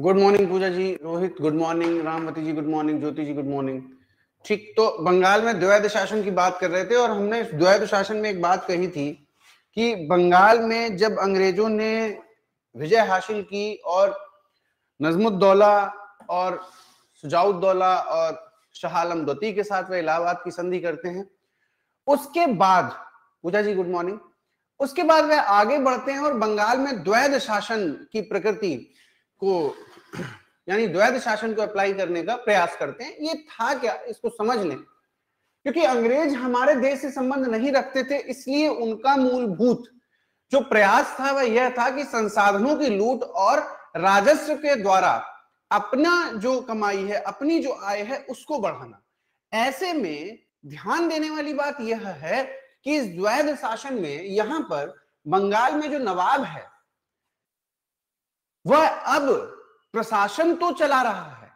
Good morning Pooja ji Rohit good morning Ramvati ji good morning Jyoti ji good morning ठीक तो बंगाल में द्वैध शासन की बात कर रहे थे और हमने द्वैध शासन में एक बात कही थी कि बंगाल में जब अंग्रेजों ने विजय हासिल की और नजमुद्दौला और सुजाउद्दौला और शाह आलम द्वती के साथ वह इलाहाबाद की संधि करते हैं उसके बाद पूजा जी गुड मॉर्निंग उसके बाद वह आगे बढ़ते हैं और बंगाल में द्वैध शासन की प्रकृति को यानी द्वैध शासन को अप्लाई करने का प्रयास करते हैं ये था क्या इसको समझ लें क्योंकि अंग्रेज हमारे देश से संबंध नहीं रखते थे इसलिए उनका मूलभूत जो प्रयास था वह यह था कि संसाधनों की लूट और राजस्व के द्वारा अपना जो कमाई है अपनी जो आय है उसको बढ़ाना ऐसे में ध्यान देने वाली बात यह है कि इस द्वैध शासन में यहाँ पर बंगाल में जो नवाब है वह अब प्रशासन तो चला रहा है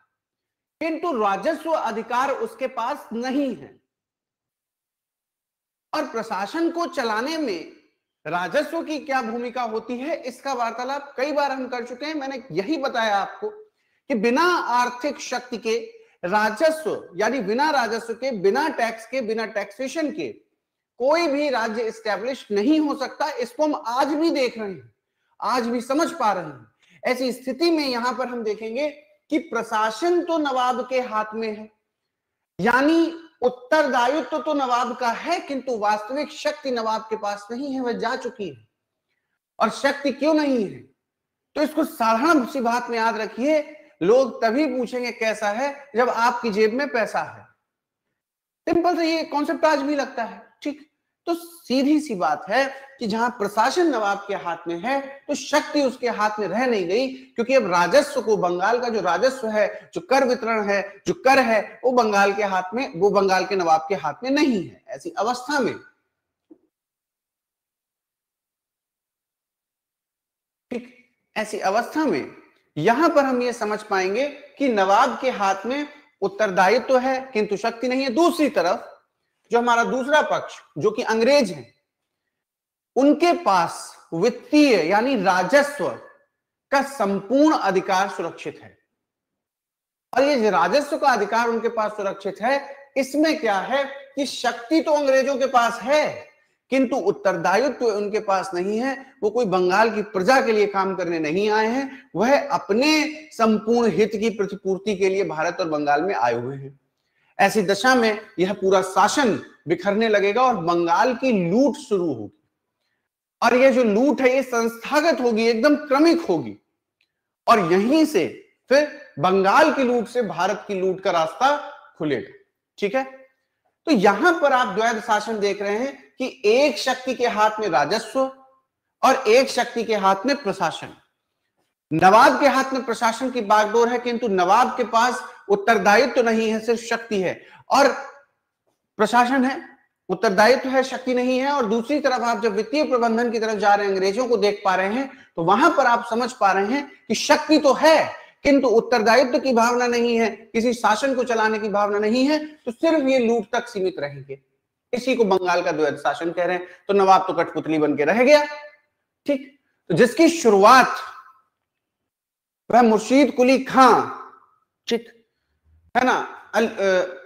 किंतु राजस्व अधिकार उसके पास नहीं है और प्रशासन को चलाने में राजस्व की क्या भूमिका होती है इसका वार्तालाप कई बार हम कर चुके हैं मैंने यही बताया आपको कि बिना आर्थिक शक्ति के राजस्व यानी बिना राजस्व के बिना टैक्स के बिना टैक्सेशन के कोई भी राज्य स्टैब्लिश नहीं हो सकता इसको हम आज भी देख रहे हैं आज भी समझ पा रहे हैं ऐसी स्थिति में यहां पर हम देखेंगे कि प्रशासन तो नवाब के हाथ में है यानी उत्तरदायित्व तो, तो नवाब का है किंतु वास्तविक शक्ति नवाब के पास नहीं है वह जा चुकी है और शक्ति क्यों नहीं है तो इसको साधारण सी बात में याद रखिए लोग तभी पूछेंगे कैसा है जब आपकी जेब में पैसा है सिंपल से ये कॉन्सेप्ट आज भी लगता है ठीक है तो सीधी सी बात है कि जहां प्रशासन नवाब के हाथ में है तो शक्ति उसके हाथ में रह नहीं गई क्योंकि अब राजस्व को बंगाल का जो राजस्व है जो कर वितरण है जो कर है वो बंगाल के हाथ में वो बंगाल के नवाब के हाथ में नहीं है ऐसी अवस्था में ठीक ऐसी अवस्था में यहां पर हम ये समझ पाएंगे कि नवाब के हाथ में उत्तरदायित्व तो है किंतु शक्ति नहीं है दूसरी तरफ जो हमारा दूसरा पक्ष जो कि अंग्रेज हैं उनके पास वित्तीय यानी राजस्व का संपूर्ण अधिकार सुरक्षित है और ये राजस्व का अधिकार उनके पास सुरक्षित है इसमें क्या है कि शक्ति तो अंग्रेजों के पास है किंतु उत्तरदायित्व तो उनके पास नहीं है वो कोई बंगाल की प्रजा के लिए काम करने नहीं आए हैं वह अपने संपूर्ण हित की प्रतिपूर्ति के लिए भारत और बंगाल में आए हुए हैं ऐसी दशा में यह पूरा शासन बिखरने लगेगा और बंगाल की लूट शुरू होगी और यह जो लूट है यह संस्थागत होगी एकदम क्रमिक होगी और यहीं से फिर बंगाल की लूट से भारत की लूट का रास्ता खुलेगा ठीक है तो यहां पर आप द्वैध शासन देख रहे हैं कि एक शक्ति के हाथ में राजस्व और एक शक्ति के हाथ में प्रशासन नवाब के हाथ में प्रशासन की बागडोर है किंतु नवाब के पास उत्तरदायित्व तो नहीं है सिर्फ शक्ति है और प्रशासन है उत्तरदायित्व है शक्ति नहीं है और दूसरी तरफ आप जब वित्तीय प्रबंधन की तरफ जा रहे हैं अंग्रेजों को देख पा रहे हैं तो वहां पर आप समझ पा रहे हैं कि शक्ति तो है किंतु उत्तरदायित्व की भावना नहीं है किसी शासन को चलाने की भावना नहीं है तो सिर्फ ये लूट तक सीमित रहेंगे इसी को बंगाल का द्वैध शासन कह रहे हैं तो नवाब तो कठपुतली बन के रह गया ठीक तो जिसकी शुरुआत वह मुर्शीद कुली खां ठीक है ना अल,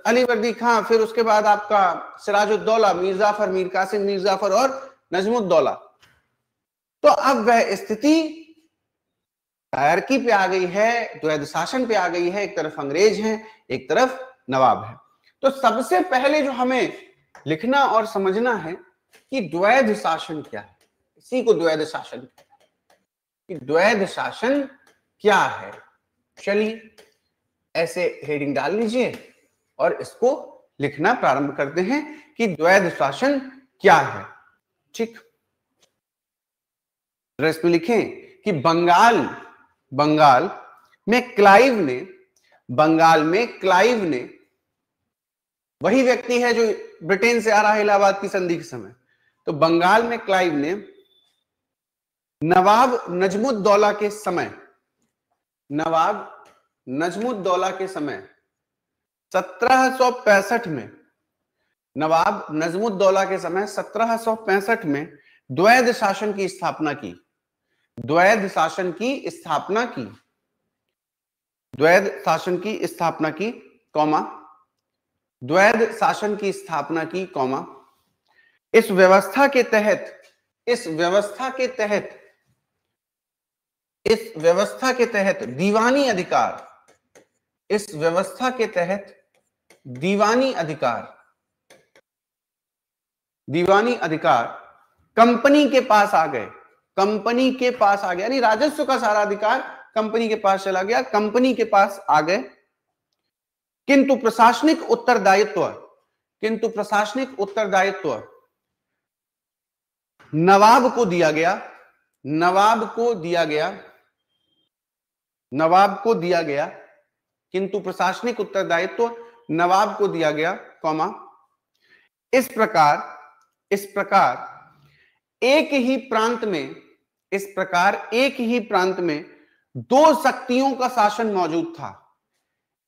अली वर्दी खां फिर उसके बाद आपका सिराजुद्दौला मिर्जाफर मीर कासिम मिर्जाफर और नजमुद्दौला तो अब वह स्थिति दायरकी पे आ गई है द्वैध शासन पे आ गई है एक तरफ अंग्रेज है एक तरफ नवाब है तो सबसे पहले जो हमें लिखना और समझना है कि द्वैध शासन क्या है इसी को द्वैध शासन कि द्वैध शासन क्या है चलिए ऐसे हेडिंग डाल लीजिए और इसको लिखना प्रारंभ करते हैं कि द्वैध शासन क्या है ठीक रस में लिखें कि बंगाल बंगाल में क्लाइव ने बंगाल में क्लाइव ने वही व्यक्ति है जो ब्रिटेन से आ रहा है इलाहाबाद की संधि के समय तो बंगाल में क्लाइव ने नवाब नजमुद्दौला के समय नवाब नजमुद्दौला के समय सत्रह में नवाब नजमुद्दौला के समय सत्रह में द्वैध शासन की स्थापना की द्वैध शासन की स्थापना की द्वैध शासन की स्थापना की कौमा द्वैध शासन की स्थापना की कौमा इस व्यवस्था के तहत इस व्यवस्था के तहत इस व्यवस्था के तहत दीवानी अधिकार इस व्यवस्था के तहत दीवानी अधिकार दीवानी अधिकार कंपनी के पास आ गए कंपनी के पास आ गया यानी राजस्व का सारा अधिकार कंपनी के पास चला गया कंपनी के पास आ गए किंतु प्रशासनिक उत्तरदायित्व किंतु प्रशासनिक उत्तरदायित्व नवाब को दिया गया नवाब को दिया गया नवाब को दिया गया किंतु प्रशासनिक उत्तरदायित्व तो नवाब को दिया गया कौमा इस प्रकार इस प्रकार एक ही प्रांत में इस प्रकार एक ही प्रांत में दो शक्तियों का शासन मौजूद था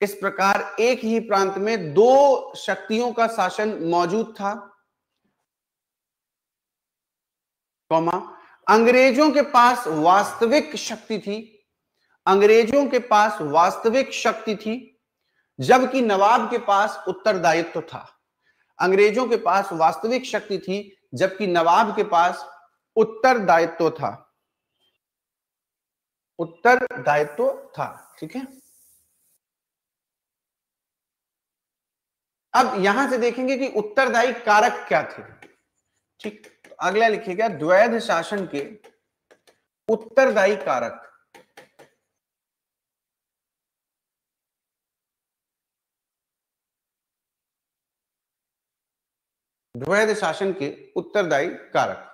इस प्रकार एक ही प्रांत में दो शक्तियों का शासन मौजूद था कौमा अंग्रेजों के पास वास्तविक शक्ति थी अंग्रेजों के पास वास्तविक शक्ति थी जबकि नवाब के पास उत्तरदायित्व था अंग्रेजों के पास वास्तविक शक्ति थी जबकि नवाब के पास उत्तरदायित्व था उत्तरदायित्व था ठीक है अब यहां से देखेंगे कि उत्तरदायी कारक क्या थे ठीक अगला लिखेगा द्वैध शासन के उत्तरदायी कारक द्वैध शासन के उत्तरदायी कारक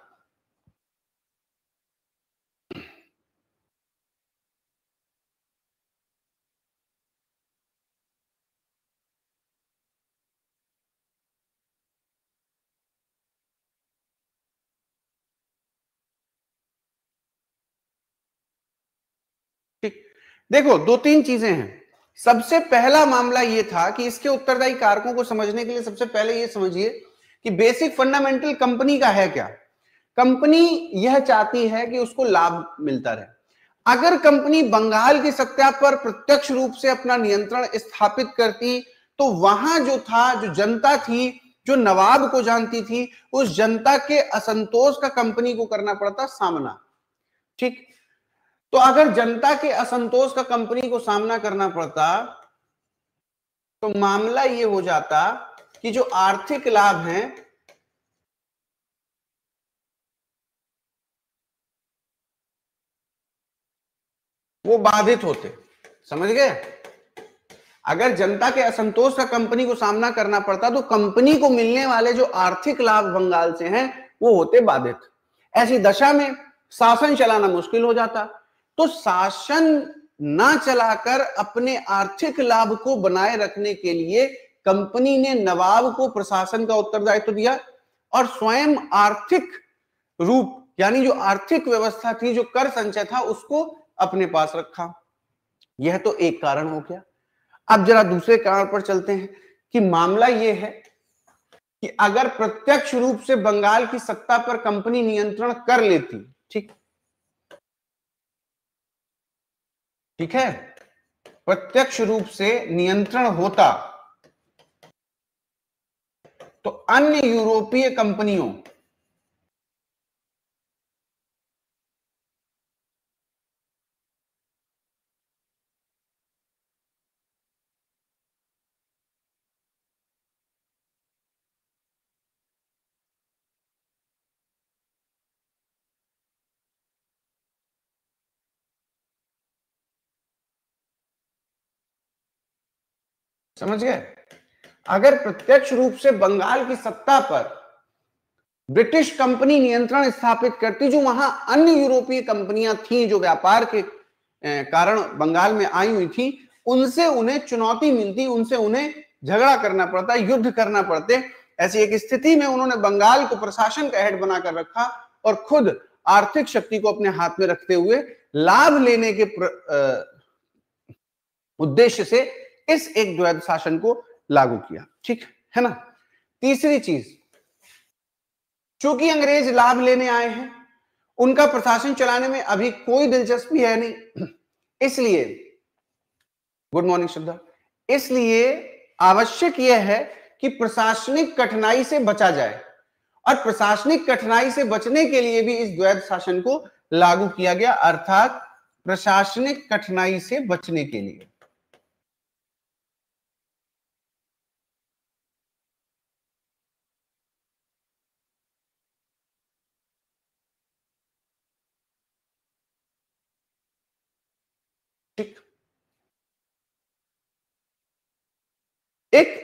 ठीक देखो दो तीन चीजें हैं सबसे पहला मामला यह था कि इसके उत्तरदायी कारकों को समझने के लिए सबसे पहले यह समझिए कि बेसिक फंडामेंटल कंपनी का है क्या कंपनी यह चाहती है कि उसको लाभ मिलता रहे अगर कंपनी बंगाल की सत्ता पर प्रत्यक्ष रूप से अपना नियंत्रण स्थापित करती तो वहां जो था जो जनता थी जो नवाब को जानती थी उस जनता के असंतोष का कंपनी को करना पड़ता सामना ठीक तो अगर जनता के असंतोष का कंपनी को सामना करना पड़ता तो मामला यह हो जाता कि जो आर्थिक लाभ हैं वो बाधित होते समझ गए अगर जनता के असंतोष का कंपनी को सामना करना पड़ता तो कंपनी को मिलने वाले जो आर्थिक लाभ बंगाल से हैं वो होते बाधित ऐसी दशा में शासन चलाना मुश्किल हो जाता तो शासन ना चलाकर अपने आर्थिक लाभ को बनाए रखने के लिए कंपनी ने नवाब को प्रशासन का उत्तरदायित्व दिया और स्वयं आर्थिक रूप यानी जो आर्थिक व्यवस्था थी जो कर संचय था उसको अपने पास रखा यह तो एक कारण हो गया अब जरा दूसरे कारण पर चलते हैं कि मामला यह है कि अगर प्रत्यक्ष रूप से बंगाल की सत्ता पर कंपनी नियंत्रण कर लेती ठीक ठीक है प्रत्यक्ष रूप से नियंत्रण होता तो अन्य यूरोपीय कंपनियों समझ गए अगर प्रत्यक्ष रूप से बंगाल की सत्ता पर ब्रिटिश कंपनी नियंत्रण स्थापित करती जो वहां अन्य यूरोपीय कंपनियां थी जो व्यापार के कारण बंगाल में आई हुई थी उनसे उन्हें चुनौती मिलती उनसे उन्हें झगड़ा करना पड़ता युद्ध करना पड़ते ऐसी एक स्थिति में उन्होंने बंगाल को प्रशासन का हेड बनाकर रखा और खुद आर्थिक शक्ति को अपने हाथ में रखते हुए लाभ लेने के उद्देश्य से इस एक द्वैध शासन को लागू किया ठीक है ना तीसरी चीज चूंकि अंग्रेज लाभ लेने आए हैं उनका प्रशासन चलाने में अभी कोई दिलचस्पी है नहीं इसलिए गुड मॉर्निंग श्रद्धा इसलिए आवश्यक यह है कि प्रशासनिक कठिनाई से बचा जाए और प्रशासनिक कठिनाई से बचने के लिए भी इस द्वैध शासन को लागू किया गया अर्थात प्रशासनिक कठिनाई से बचने के लिए एक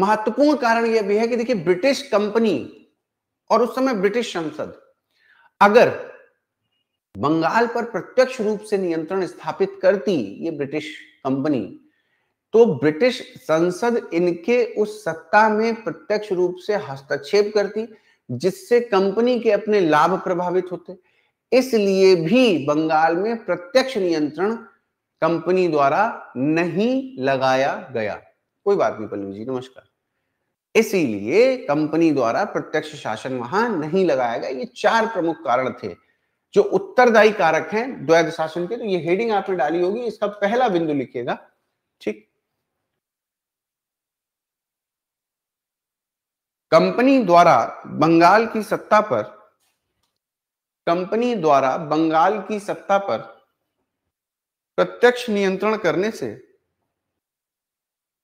महत्वपूर्ण कारण यह भी है कि देखिए ब्रिटिश कंपनी और उस समय ब्रिटिश संसद अगर बंगाल पर प्रत्यक्ष रूप से नियंत्रण स्थापित करती ये ब्रिटिश कंपनी तो ब्रिटिश संसद इनके उस सत्ता में प्रत्यक्ष रूप से हस्तक्षेप करती जिससे कंपनी के अपने लाभ प्रभावित होते इसलिए भी बंगाल में प्रत्यक्ष नियंत्रण कंपनी द्वारा नहीं लगाया गया कोई बात नहीं पल्लू जी नमस्कार इसीलिए कंपनी द्वारा प्रत्यक्ष शासन वहां नहीं लगाया गया ये चार प्रमुख कारण थे जो उत्तरदायी कारक हैं द्वैत शासन के तो ये हेडिंग आपने डाली होगी इसका पहला बिंदु लिखिएगा ठीक कंपनी द्वारा बंगाल की सत्ता पर कंपनी द्वारा बंगाल की सत्ता पर प्रत्यक्ष नियंत्रण करने से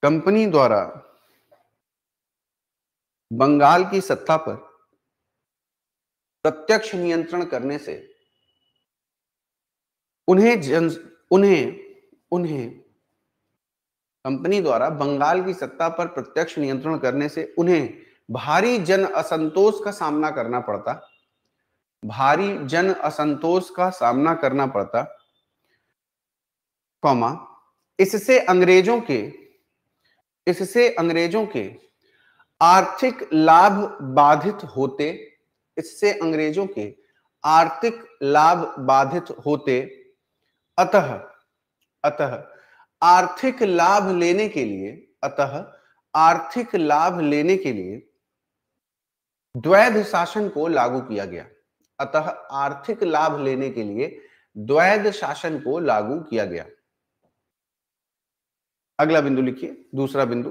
कंपनी द्वारा बंगाल की सत्ता पर प्रत्यक्ष नियंत्रण करने से उन्हें जन उन्हें उन्हें कंपनी द्वारा बंगाल की सत्ता पर प्रत्यक्ष नियंत्रण करने से उन्हें भारी जन असंतोष का सामना करना पड़ता भारी जन असंतोष का सामना करना पड़ता कौमा इससे अंग्रेजों के इससे अंग्रेजों के आर्थिक लाभ बाधित होते इससे अंग्रेजों के आर्थिक लाभ बाधित होते अतः अतः आर्थिक लाभ लेने के लिए अतः आर्थिक लाभ लेने के लिए द्वैध शासन को लागू किया गया अतः आर्थिक लाभ लेने के लिए द्वैध शासन को लागू किया गया अगला बिंदु लिखिए दूसरा बिंदु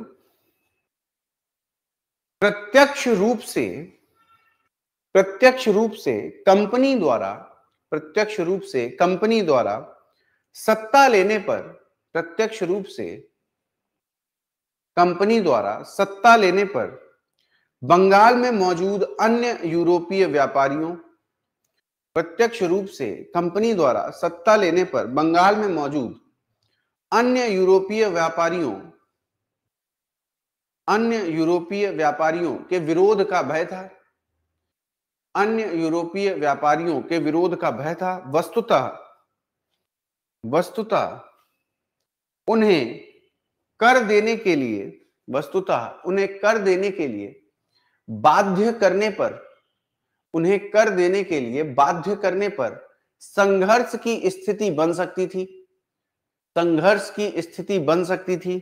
प्रत्यक्ष रूप से प्रत्यक्ष रूप से कंपनी द्वारा प्रत्यक्ष रूप से कंपनी द्वारा सत्ता लेने पर प्रत्यक्ष रूप से कंपनी द्वारा सत्ता लेने पर बंगाल में मौजूद अन्य यूरोपीय व्यापारियों प्रत्यक्ष रूप से कंपनी द्वारा सत्ता लेने पर बंगाल में मौजूद अन्य यूरोपीय व्यापारियों अन्य यूरोपीय व्यापारियों के विरोध का भय था अन्य यूरोपीय व्यापारियों के विरोध का भय था वस्तुतः वस्तुतः उन्हें कर देने के लिए वस्तुतः उन्हें कर देने के लिए बाध्य करने पर उन्हें कर देने के लिए बाध्य करने पर संघर्ष की स्थिति बन सकती थी संघर्ष की स्थिति बन सकती थी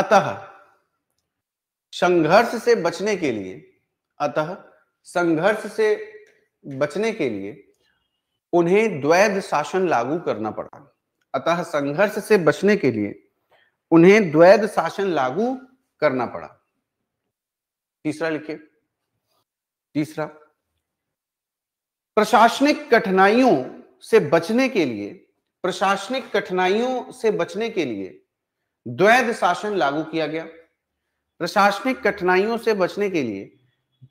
अतः संघर्ष से बचने के लिए अतः संघर्ष से बचने के लिए उन्हें द्वैध शासन लागू करना पड़ा अतः संघर्ष से बचने के लिए उन्हें द्वैध शासन लागू करना पड़ा तीसरा लिखिए तीसरा प्रशासनिक कठिनाइयों से बचने के लिए प्रशासनिक कठिनाइयों से बचने के लिए द्वैध शासन लागू किया गया प्रशासनिक कठिनाइयों से बचने के लिए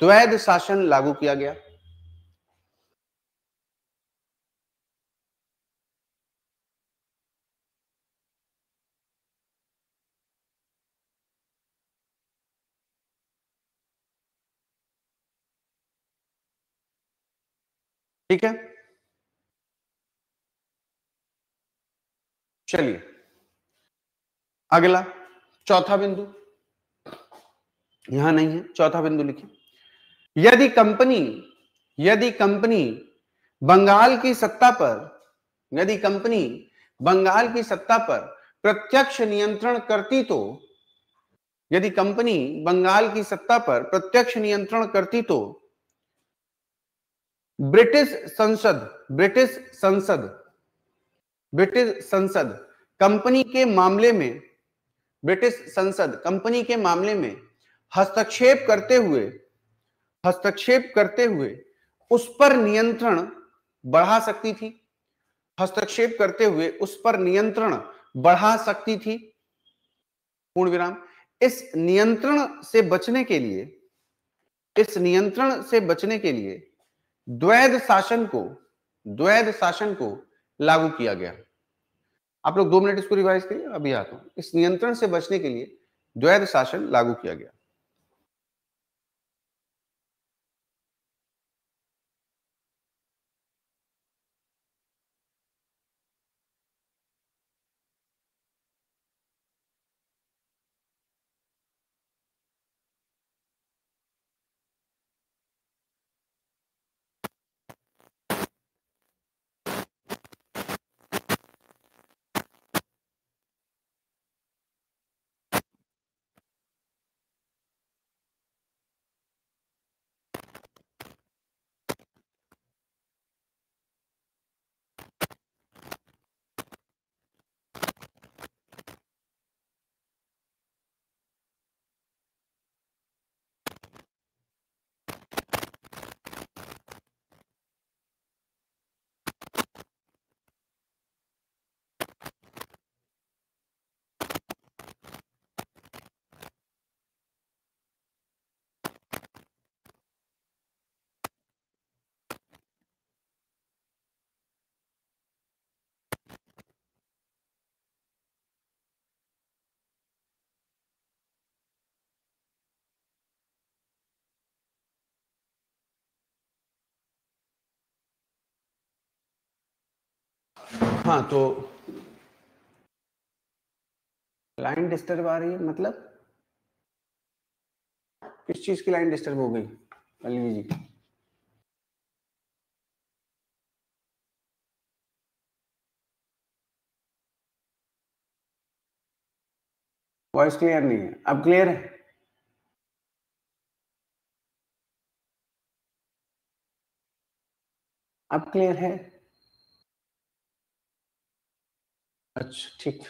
द्वैध शासन लागू किया गया ठीक है चलिए अगला चौथा बिंदु यहां नहीं है चौथा बिंदु लिखिए यदि कंपनी यदि कंपनी बंगाल की सत्ता पर यदि कंपनी बंगाल की सत्ता पर प्रत्यक्ष नियंत्रण करती तो यदि कंपनी बंगाल की सत्ता पर प्रत्यक्ष नियंत्रण करती तो ब्रिटिश संसद ब्रिटिश संसद ब्रिटिश संसद कंपनी के मामले में ब्रिटिश संसद कंपनी के मामले में हस्तक्षेप करते हुए हस्तक्षेप करते हुए उस पर नियंत्रण बढ़ा सकती थी हस्तक्षेप करते हुए उस पर नियंत्रण बढ़ा सकती थी पूर्ण विराम इस नियंत्रण से बचने के लिए इस नियंत्रण से बचने के लिए द्वैध शासन को द्वैध शासन को लागू किया गया आप लोग दो मिनट इसको रिवाइज करिए अभी आता हूं इस नियंत्रण से बचने के लिए द्वैध शासन लागू किया गया हाँ, हाँ तो लाइन डिस्टर्ब आ रही है मतलब किस चीज की लाइन डिस्टर्ब हो गई अलवी जी वॉइस क्लियर नहीं है अब क्लियर है अब क्लियर है अच्छा ठीक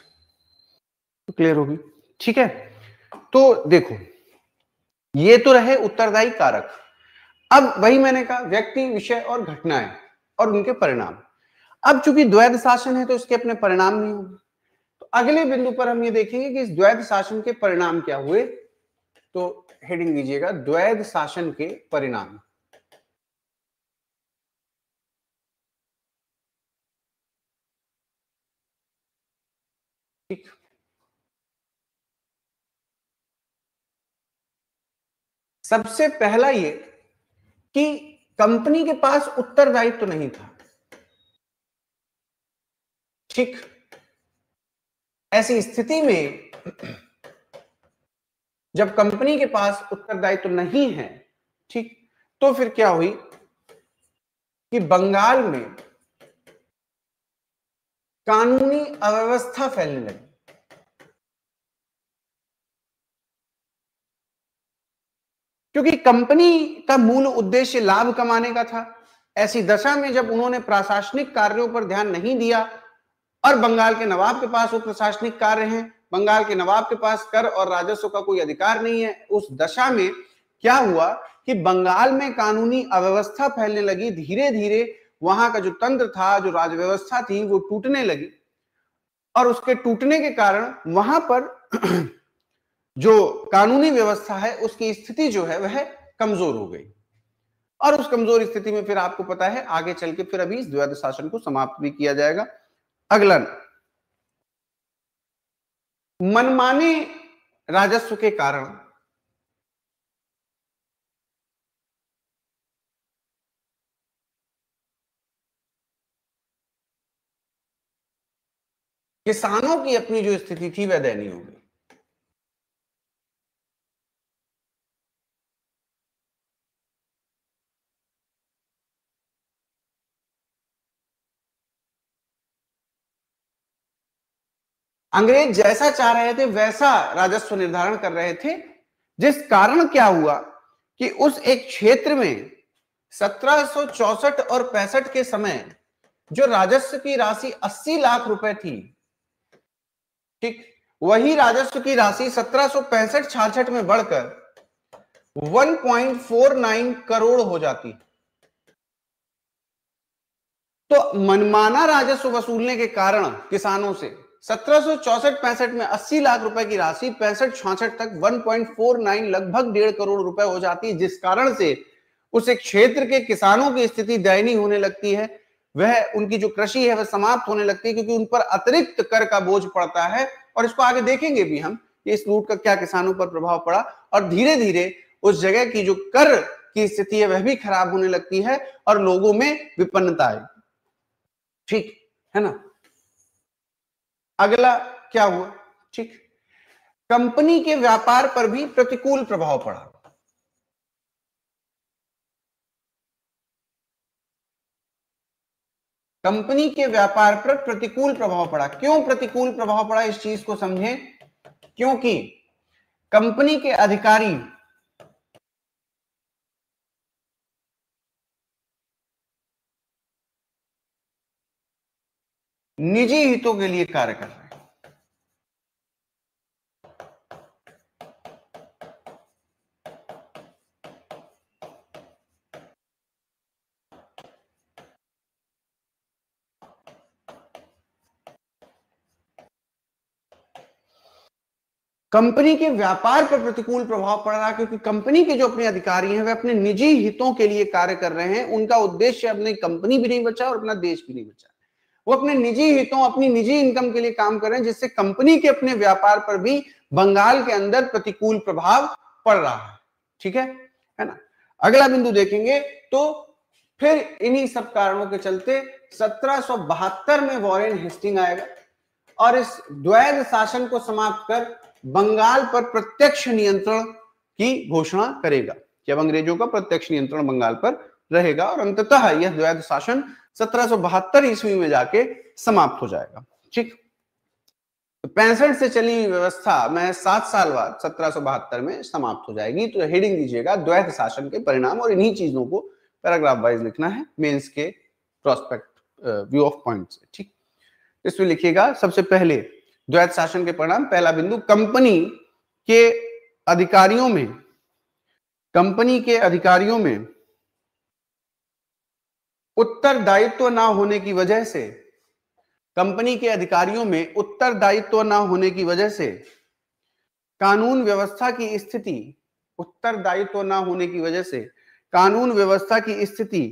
क्लियर तो होगी ठीक है तो देखो ये तो रहे उत्तरदायी कारक अब वही मैंने कहा व्यक्ति विषय और घटनाएं और उनके परिणाम अब चूंकि द्वैध शासन है तो इसके अपने परिणाम नहीं होंगे तो अगले बिंदु पर हम ये देखेंगे कि इस द्वैध शासन के परिणाम क्या हुए तो हेडिंग दीजिएगा द्वैध शासन के परिणाम सबसे पहला ये कि कंपनी के पास उत्तरदायित्व तो नहीं था ठीक ऐसी स्थिति में जब कंपनी के पास उत्तरदायित्व तो नहीं है ठीक तो फिर क्या हुई कि बंगाल में कानूनी अव्यवस्था फैलने लगी क्योंकि कंपनी का मूल उद्देश्य लाभ कमाने का था ऐसी दशा में जब उन्होंने प्रशासनिक कार्यों पर ध्यान नहीं दिया और बंगाल के नवाब के पास वो प्रशासनिक कार्य हैं बंगाल के नवाब के पास कर और राजस्व का कोई अधिकार नहीं है उस दशा में क्या हुआ कि बंगाल में कानूनी अव्यवस्था फैलने लगी धीरे धीरे वहां का जो तंत्र था जो राजव्यवस्था थी वो टूटने लगी और उसके टूटने के कारण वहां पर जो कानूनी व्यवस्था है उसकी स्थिति जो है वह कमजोर हो गई और उस कमजोर स्थिति में फिर आपको पता है आगे चल के फिर अभी इस द्वैध शासन को समाप्त भी किया जाएगा अगला मनमाने राजस्व के कारण किसानों की अपनी जो स्थिति थी वह दयनीय हो गई अंग्रेज जैसा चाह रहे थे वैसा राजस्व निर्धारण कर रहे थे जिस कारण क्या हुआ कि उस एक क्षेत्र में 1764 और पैंसठ के समय जो राजस्व की राशि 80 लाख रुपए थी ठीक वही राजस्व की राशि सत्रह सौ पैंसठ छाछठ में बढ़कर 1.49 करोड़ हो जाती तो मनमाना राजस्व वसूलने के कारण किसानों से सत्रह सौ में 80 लाख रुपए की राशि पैंसठ छाछठ तक 1.49 लगभग डेढ़ करोड़ रुपए हो जाती है जिस कारण से उस क्षेत्र के किसानों की स्थिति दयनीय होने लगती है वह उनकी जो कृषि है वह समाप्त होने लगती है क्योंकि उन पर अतिरिक्त कर का बोझ पड़ता है और इसको आगे देखेंगे भी हम कि इस लूट का क्या किसानों पर प्रभाव पड़ा और धीरे धीरे उस जगह की जो कर की स्थिति है वह भी खराब होने लगती है और लोगों में विपन्नता आएगी ठीक है ना अगला क्या हुआ ठीक कंपनी के व्यापार पर भी प्रतिकूल प्रभाव पड़ा कंपनी के व्यापार पर प्रतिकूल प्रभाव पड़ा क्यों प्रतिकूल प्रभाव पड़ा इस चीज को समझें क्योंकि कंपनी के अधिकारी निजी हितों के लिए कार्य कर रहे हैं कंपनी के व्यापार पर प्रतिकूल प्रभाव पड़ रहा है क्योंकि कंपनी के जो अपने अधिकारी हैं वे अपने निजी हितों के लिए कार्य कर रहे हैं उनका उद्देश्य अपनी कंपनी भी नहीं बचा और अपना देश भी नहीं बचा वो अपने निजी हितों अपनी निजी इनकम के लिए काम कर रहे हैं जिससे कंपनी के अपने व्यापार पर भी बंगाल के अंदर प्रतिकूल प्रभाव पड़ रहा है ठीक है है ना अगला बिंदु देखेंगे तो फिर इन्हीं सब कारणों के चलते सत्रह में वॉरेन हेस्टिंग आएगा और इस द्वैध शासन को समाप्त कर बंगाल पर प्रत्यक्ष नियंत्रण की घोषणा करेगा जब अंग्रेजों का प्रत्यक्ष नियंत्रण बंगाल पर रहेगा और अंततः यह द्वैध शासन 1772 ईस्वी में जाके समाप्त हो जाएगा ठीक तो पैंसठ से चली व्यवस्था में सात साल बाद सत्रह में समाप्त हो जाएगी तो हेडिंग दीजिएगा द्वैत शासन के परिणाम और इन्हीं चीजों को पैराग्राफ वाइज लिखना है मेंस के प्रोस्पेक्ट व्यू ऑफ पॉइंट्स ठीक इसमें लिखिएगा सबसे पहले द्वैत शासन के परिणाम पहला बिंदु कंपनी के अधिकारियों में कंपनी के अधिकारियों में उत्तरदायित्व ना होने की वजह से कंपनी के अधिकारियों में उत्तरदायित्व ना होने की वजह से कानून व्यवस्था की स्थिति उत्तरदायित्व ना होने की वजह से कानून व्यवस्था की स्थिति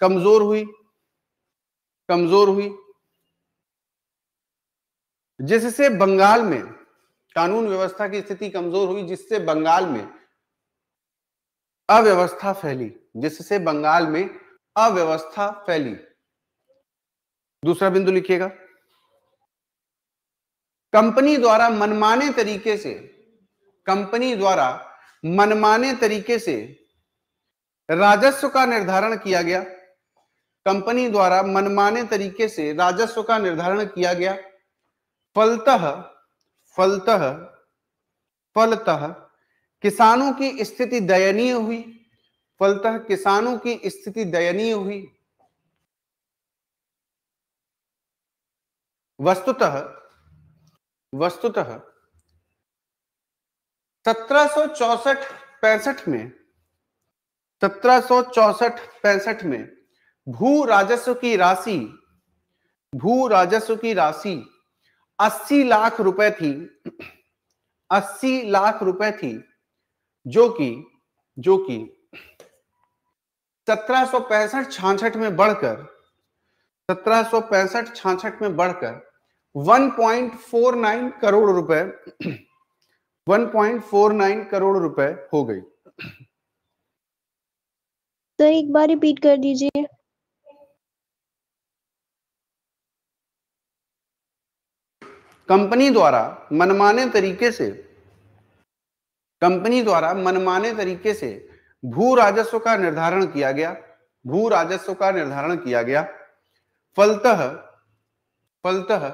कमजोर हुई कमजोर हुई जिससे बंगाल में कानून व्यवस्था की स्थिति कमजोर हुई जिससे बंगाल में अव्यवस्था फैली जिससे बंगाल में अव्यवस्था फैली दूसरा बिंदु लिखिएगा कंपनी द्वारा मनमाने तरीके से कंपनी द्वारा मनमाने तरीके से राजस्व का निर्धारण किया गया कंपनी द्वारा मनमाने तरीके से राजस्व का निर्धारण किया गया फलतः फलतः फलतः किसानों की स्थिति दयनीय हुई फलतः किसानों की स्थिति दयनीय हुई वस्तुतः वस्तुतः सत्रह सो चौसठ में सत्रह सौ चौसठ पैंसठ में भू राजस्व की राशि भू राजस्व की राशि 80 लाख रुपए थी 80 लाख रुपए थी जो कि जो कि सत्रह सौ पैंसठ छाछठ में बढ़कर सत्रह सौ में बढ़कर 1.49 करोड़ रुपए 1.49 करोड़ रुपए हो गई सर एक बार रिपीट कर दीजिए कंपनी द्वारा मनमाने तरीके से कंपनी द्वारा मनमाने तरीके से भू राजस्व का निर्धारण किया गया भू राजस्व का निर्धारण किया गया फलतः फलतः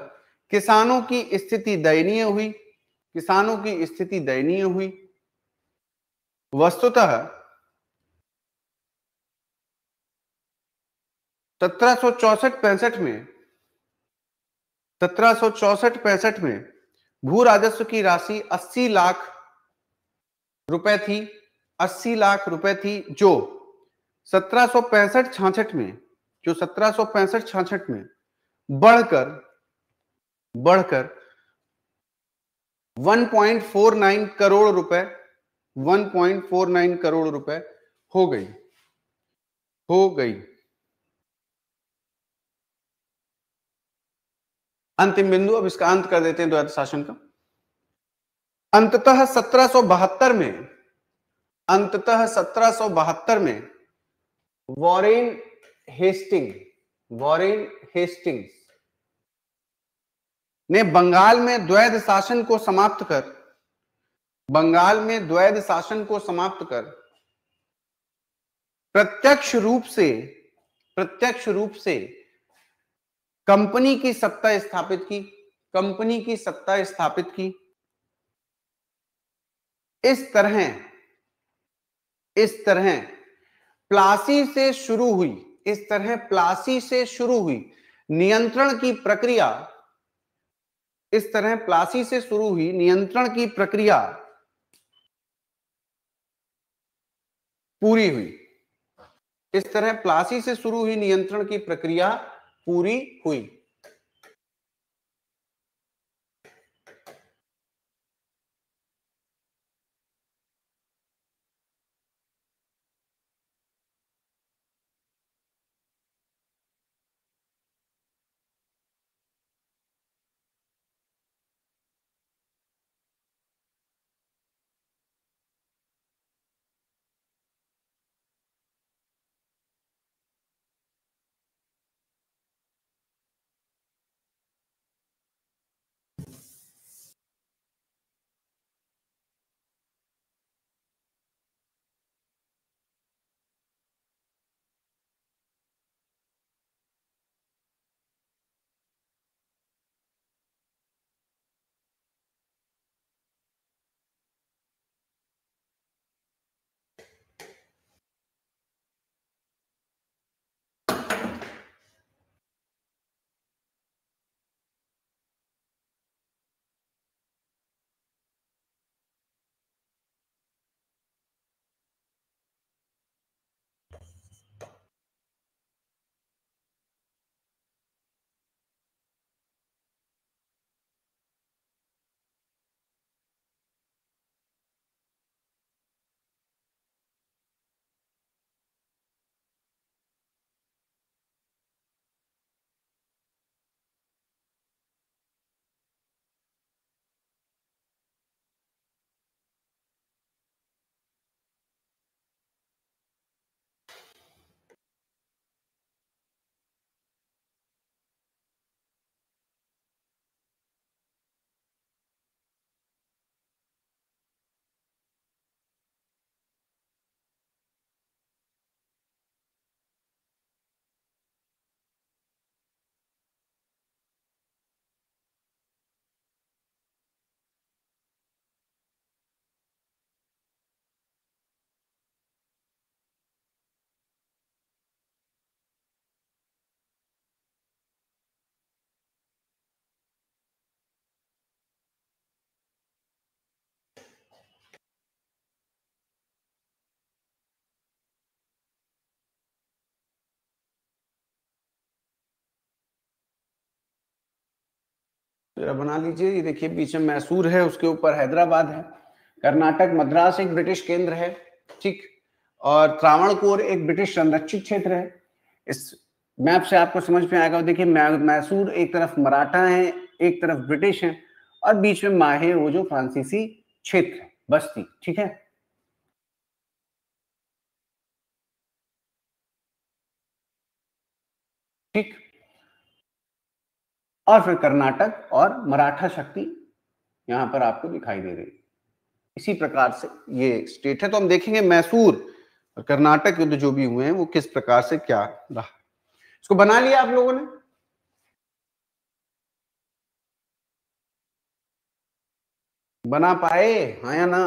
किसानों की स्थिति दयनीय हुई किसानों की स्थिति दयनीय हुई वस्तुतः सत्रह सौ चौसठ पैंसठ में सत्रह सौ चौसठ पैंसठ में भू राजस्व की राशि 80 लाख रुपए थी अस्सी लाख रुपए थी जो सत्रह सो छाछठ में जो सत्रह सो पैंसठ में बढ़कर बढ़कर 1.49 करोड़ रुपए 1.49 करोड़ रुपए हो गई हो गई अंतिम बिंदु अब इसका अंत कर देते हैं द्वैत शासन का अंततः सत्रह में अंततः सत्रह में वॉरेन हेस्टिंग वॉरेन हेस्टिंग ने बंगाल में द्वैध शासन को समाप्त कर बंगाल में द्वैध शासन को समाप्त कर प्रत्यक्ष रूप से प्रत्यक्ष रूप से कंपनी की सत्ता स्थापित की कंपनी की सत्ता स्थापित की इस तरह इस तरह प्लासी से शुरू हुई इस तरह प्लासी से शुरू हुई नियंत्रण की प्रक्रिया इस तरह प्लासी से शुरू हुई नियंत्रण की प्रक्रिया पूरी हुई इस तरह प्लासी से शुरू हुई नियंत्रण की प्रक्रिया पूरी हुई तो जरा बना लीजिए ये देखिए बीच में मैसूर है उसके ऊपर हैदराबाद है कर्नाटक मद्रास एक ब्रिटिश केंद्र है ठीक और त्रावणकोर एक ब्रिटिश संरक्षित क्षेत्र है इस मैप से आपको समझ में आएगा देखिए मैसूर एक तरफ मराठा है एक तरफ ब्रिटिश है और बीच में माहे वो जो फ्रांसीसी क्षेत्र है बस्ती ठीक है ठीक और फिर कर्नाटक और मराठा शक्ति यहां पर आपको दिखाई दे रही इसी प्रकार से ये स्टेट है तो हम देखेंगे मैसूर और कर्नाटक युद्ध जो भी हुए हैं वो किस प्रकार से क्या रहा इसको बना लिया आप लोगों ने बना पाए हाँ या ना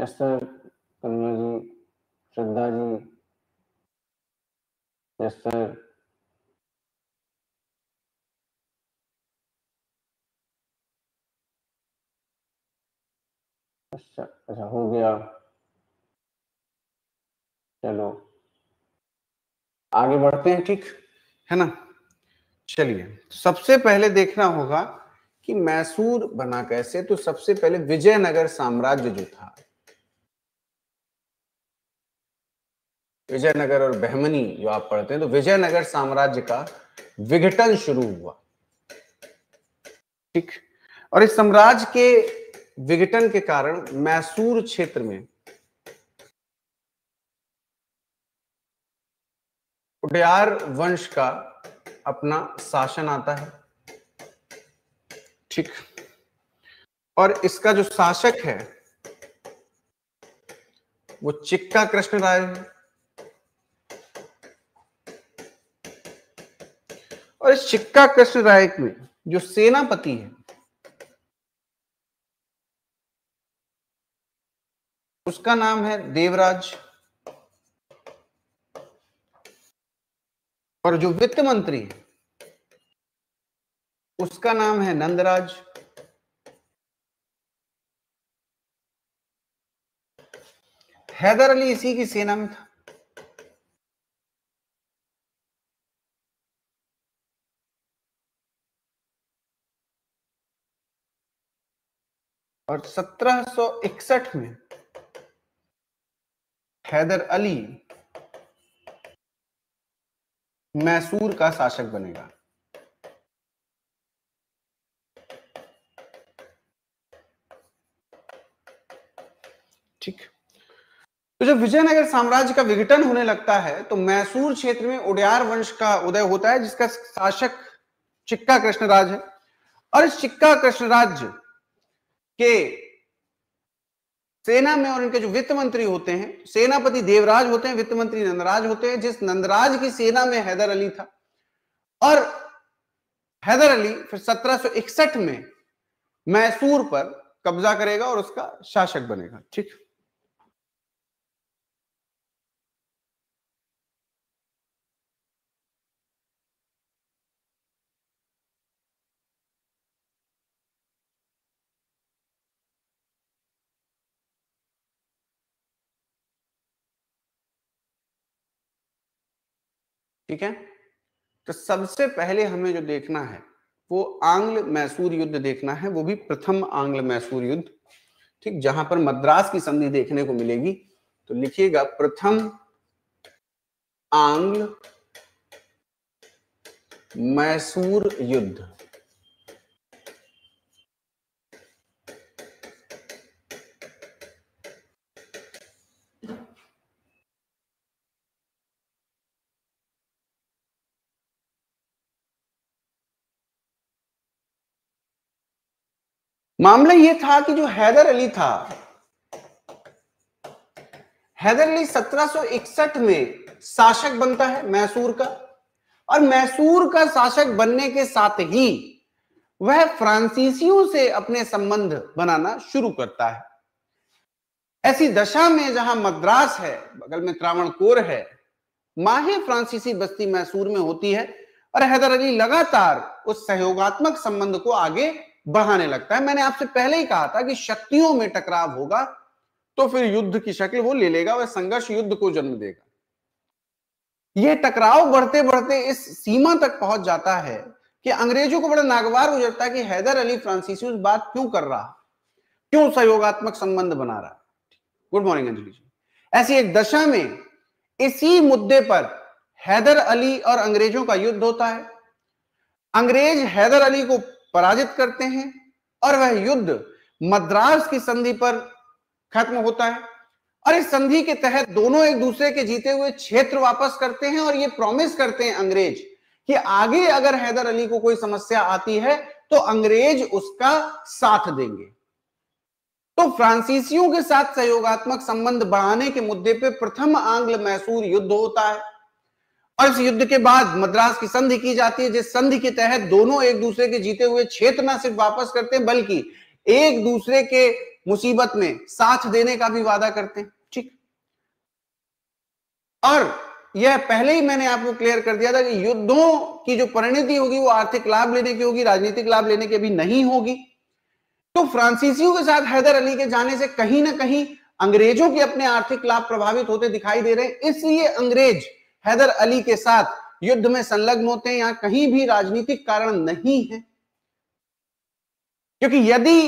यस सर कन्या जी श्रद्धा जी यस सर अच्छा अच्छा हो गया चलो आगे बढ़ते हैं ठीक है ना चलिए सबसे पहले देखना होगा कि मैसूर बना कैसे तो सबसे पहले विजयनगर साम्राज्य जो था विजयनगर और बहमनी जो आप पढ़ते हैं तो विजयनगर साम्राज्य का विघटन शुरू हुआ ठीक और इस साम्राज्य के विघटन के कारण मैसूर क्षेत्र में उडयार वंश का अपना शासन आता है ठीक और इसका जो शासक है वो चिक्का कृष्ण राय है और इस चिक्का कृष्ण राय में जो सेनापति है उसका नाम है देवराज और जो वित्त मंत्री है उसका नाम है नंदराज हैदर अली इसी की सेना में था और 1761 में हैदर अली मैसूर का शासक बनेगा ठीक तो जब विजयनगर साम्राज्य का विघटन होने लगता है तो मैसूर क्षेत्र में उडियार वंश का उदय होता है जिसका शासक चिक्का कृष्णराज है और इस चिक्का कृष्णराज के सेना में और इनके जो वित्त मंत्री होते हैं सेनापति देवराज होते हैं वित्त मंत्री नंदराज होते हैं जिस नंदराज की सेना में हैदर अली था और हैदर अली फिर 1761 में मैसूर पर कब्जा करेगा और उसका शासक बनेगा ठीक ठीक है तो सबसे पहले हमें जो देखना है वो आंग्ल मैसूर युद्ध देखना है वो भी प्रथम आंग्ल मैसूर युद्ध ठीक जहां पर मद्रास की संधि देखने को मिलेगी तो लिखिएगा प्रथम आंग्ल मैसूर युद्ध मामला यह था कि जो हैदर अली था हैदर अली 1761 में शासक बनता है मैसूर का और मैसूर का शासक बनने के साथ ही वह फ्रांसीसियों से अपने संबंध बनाना शुरू करता है ऐसी दशा में जहां मद्रास है बगल में कोर है माहे फ्रांसीसी बस्ती मैसूर में होती है और हैदर अली लगातार उस सहयोगात्मक संबंध को आगे बढ़ाने लगता है मैंने आपसे पहले ही कहा था कि शक्तियों में टकराव होगा तो फिर युद्ध की शक्ल वो ले लेगा वह संघर्ष युद्ध को जन्म देगा यह टकराव बढ़ते बढ़ते इस सीमा तक पहुंच जाता है कि अंग्रेजों को बड़ा नागवार गुजरता है कि हैदर अली फ्रांसीसी बात क्यों कर रहा क्यों सहयोगात्मक संबंध बना रहा गुड मॉर्निंग अंजलि जी ऐसी एक दशा में इसी मुद्दे पर हैदर अली और अंग्रेजों का युद्ध होता है अंग्रेज हैदर अली को पराजित करते हैं और वह युद्ध मद्रास की संधि पर खत्म होता है और इस संधि के तहत दोनों एक दूसरे के जीते हुए क्षेत्र वापस करते हैं और ये प्रॉमिस करते हैं अंग्रेज कि आगे अगर हैदर अली को कोई समस्या आती है तो अंग्रेज उसका साथ देंगे तो फ्रांसीसियों के साथ सहयोगात्मक संबंध बढ़ाने के मुद्दे पे प्रथम आंग्ल मैसूर युद्ध होता है और इस युद्ध के बाद मद्रास की संधि की जाती है जिस संधि के तहत दोनों एक दूसरे के जीते हुए क्षेत्र ना सिर्फ वापस करते हैं बल्कि एक दूसरे के मुसीबत में साथ देने का भी वादा करते हैं ठीक और यह पहले ही मैंने आपको क्लियर कर दिया था कि युद्धों की जो परिणति होगी वो आर्थिक लाभ लेने की होगी राजनीतिक लाभ लेने की भी नहीं होगी तो फ्रांसीसियों के साथ हैदर अली के जाने से कहीं ना कहीं अंग्रेजों के अपने आर्थिक लाभ प्रभावित होते दिखाई दे रहे हैं इसलिए अंग्रेज हैदर अली के साथ युद्ध में संलग्न होते हैं यहां कहीं भी राजनीतिक कारण नहीं है क्योंकि यदि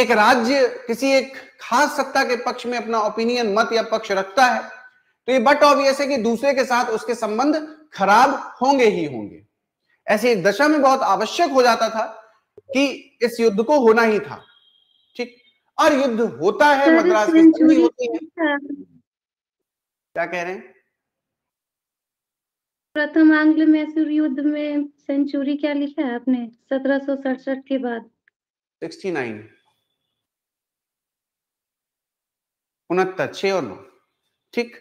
एक राज्य किसी एक खास सत्ता के पक्ष में अपना ओपिनियन मत या पक्ष रखता है तो ये बट ऑब्वियस है कि दूसरे के साथ उसके संबंध खराब होंगे ही होंगे ऐसी एक दशा में बहुत आवश्यक हो जाता था कि इस युद्ध को होना ही था ठीक और युद्ध होता है मद्रास की होती है क्या कह रहे हैं प्रथम आंग्ल मैसूर युद्ध में सेंचुरी क्या लिखा है आपने सत्रह सड़सठ के बाद उनहत्तर छ और नौ ठीक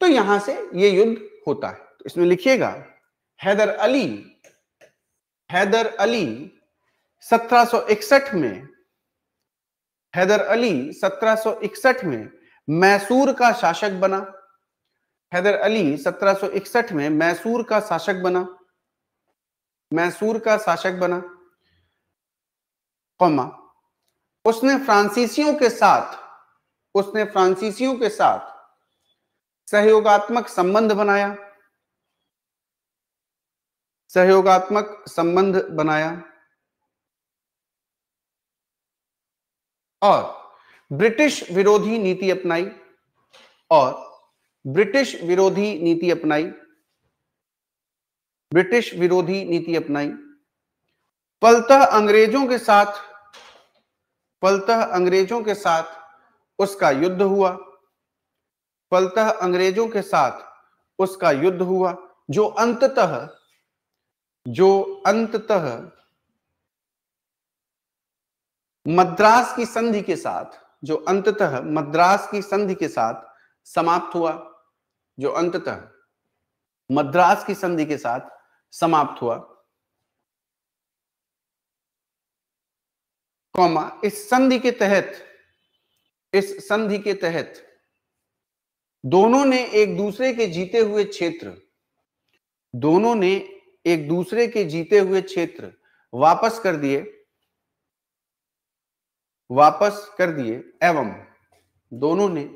तो यहां से ये युद्ध होता है तो इसमें लिखिएगा हैदर अली हैदर अली 1761 में हैदर अली 1761 में मैसूर का शासक बना हैदर अली 1761 में मैसूर का शासक बना मैसूर का शासक बना कौमा उसने फ्रांसीसियों के साथ उसने फ्रांसीसियों के साथ सहयोगात्मक संबंध बनाया सहयोगात्मक संबंध बनाया और ब्रिटिश विरोधी नीति अपनाई और ब्रिटिश विरोधी नीति अपनाई ब्रिटिश विरोधी नीति अपनाई पलतः अंग्रेजों के साथ पलतः अंग्रेजों के साथ उसका युद्ध हुआ पलतः अंग्रेजों के साथ उसका युद्ध हुआ जो अंततः जो अंततः मद्रास की संधि के साथ जो अंततः मद्रास की संधि के साथ समाप्त हुआ जो अंततः मद्रास की संधि के साथ समाप्त हुआ कौमा इस संधि के तहत इस संधि के तहत दोनों ने एक दूसरे के जीते हुए क्षेत्र दोनों ने एक दूसरे के जीते हुए क्षेत्र वापस कर दिए वापस कर दिए एवं दोनों ने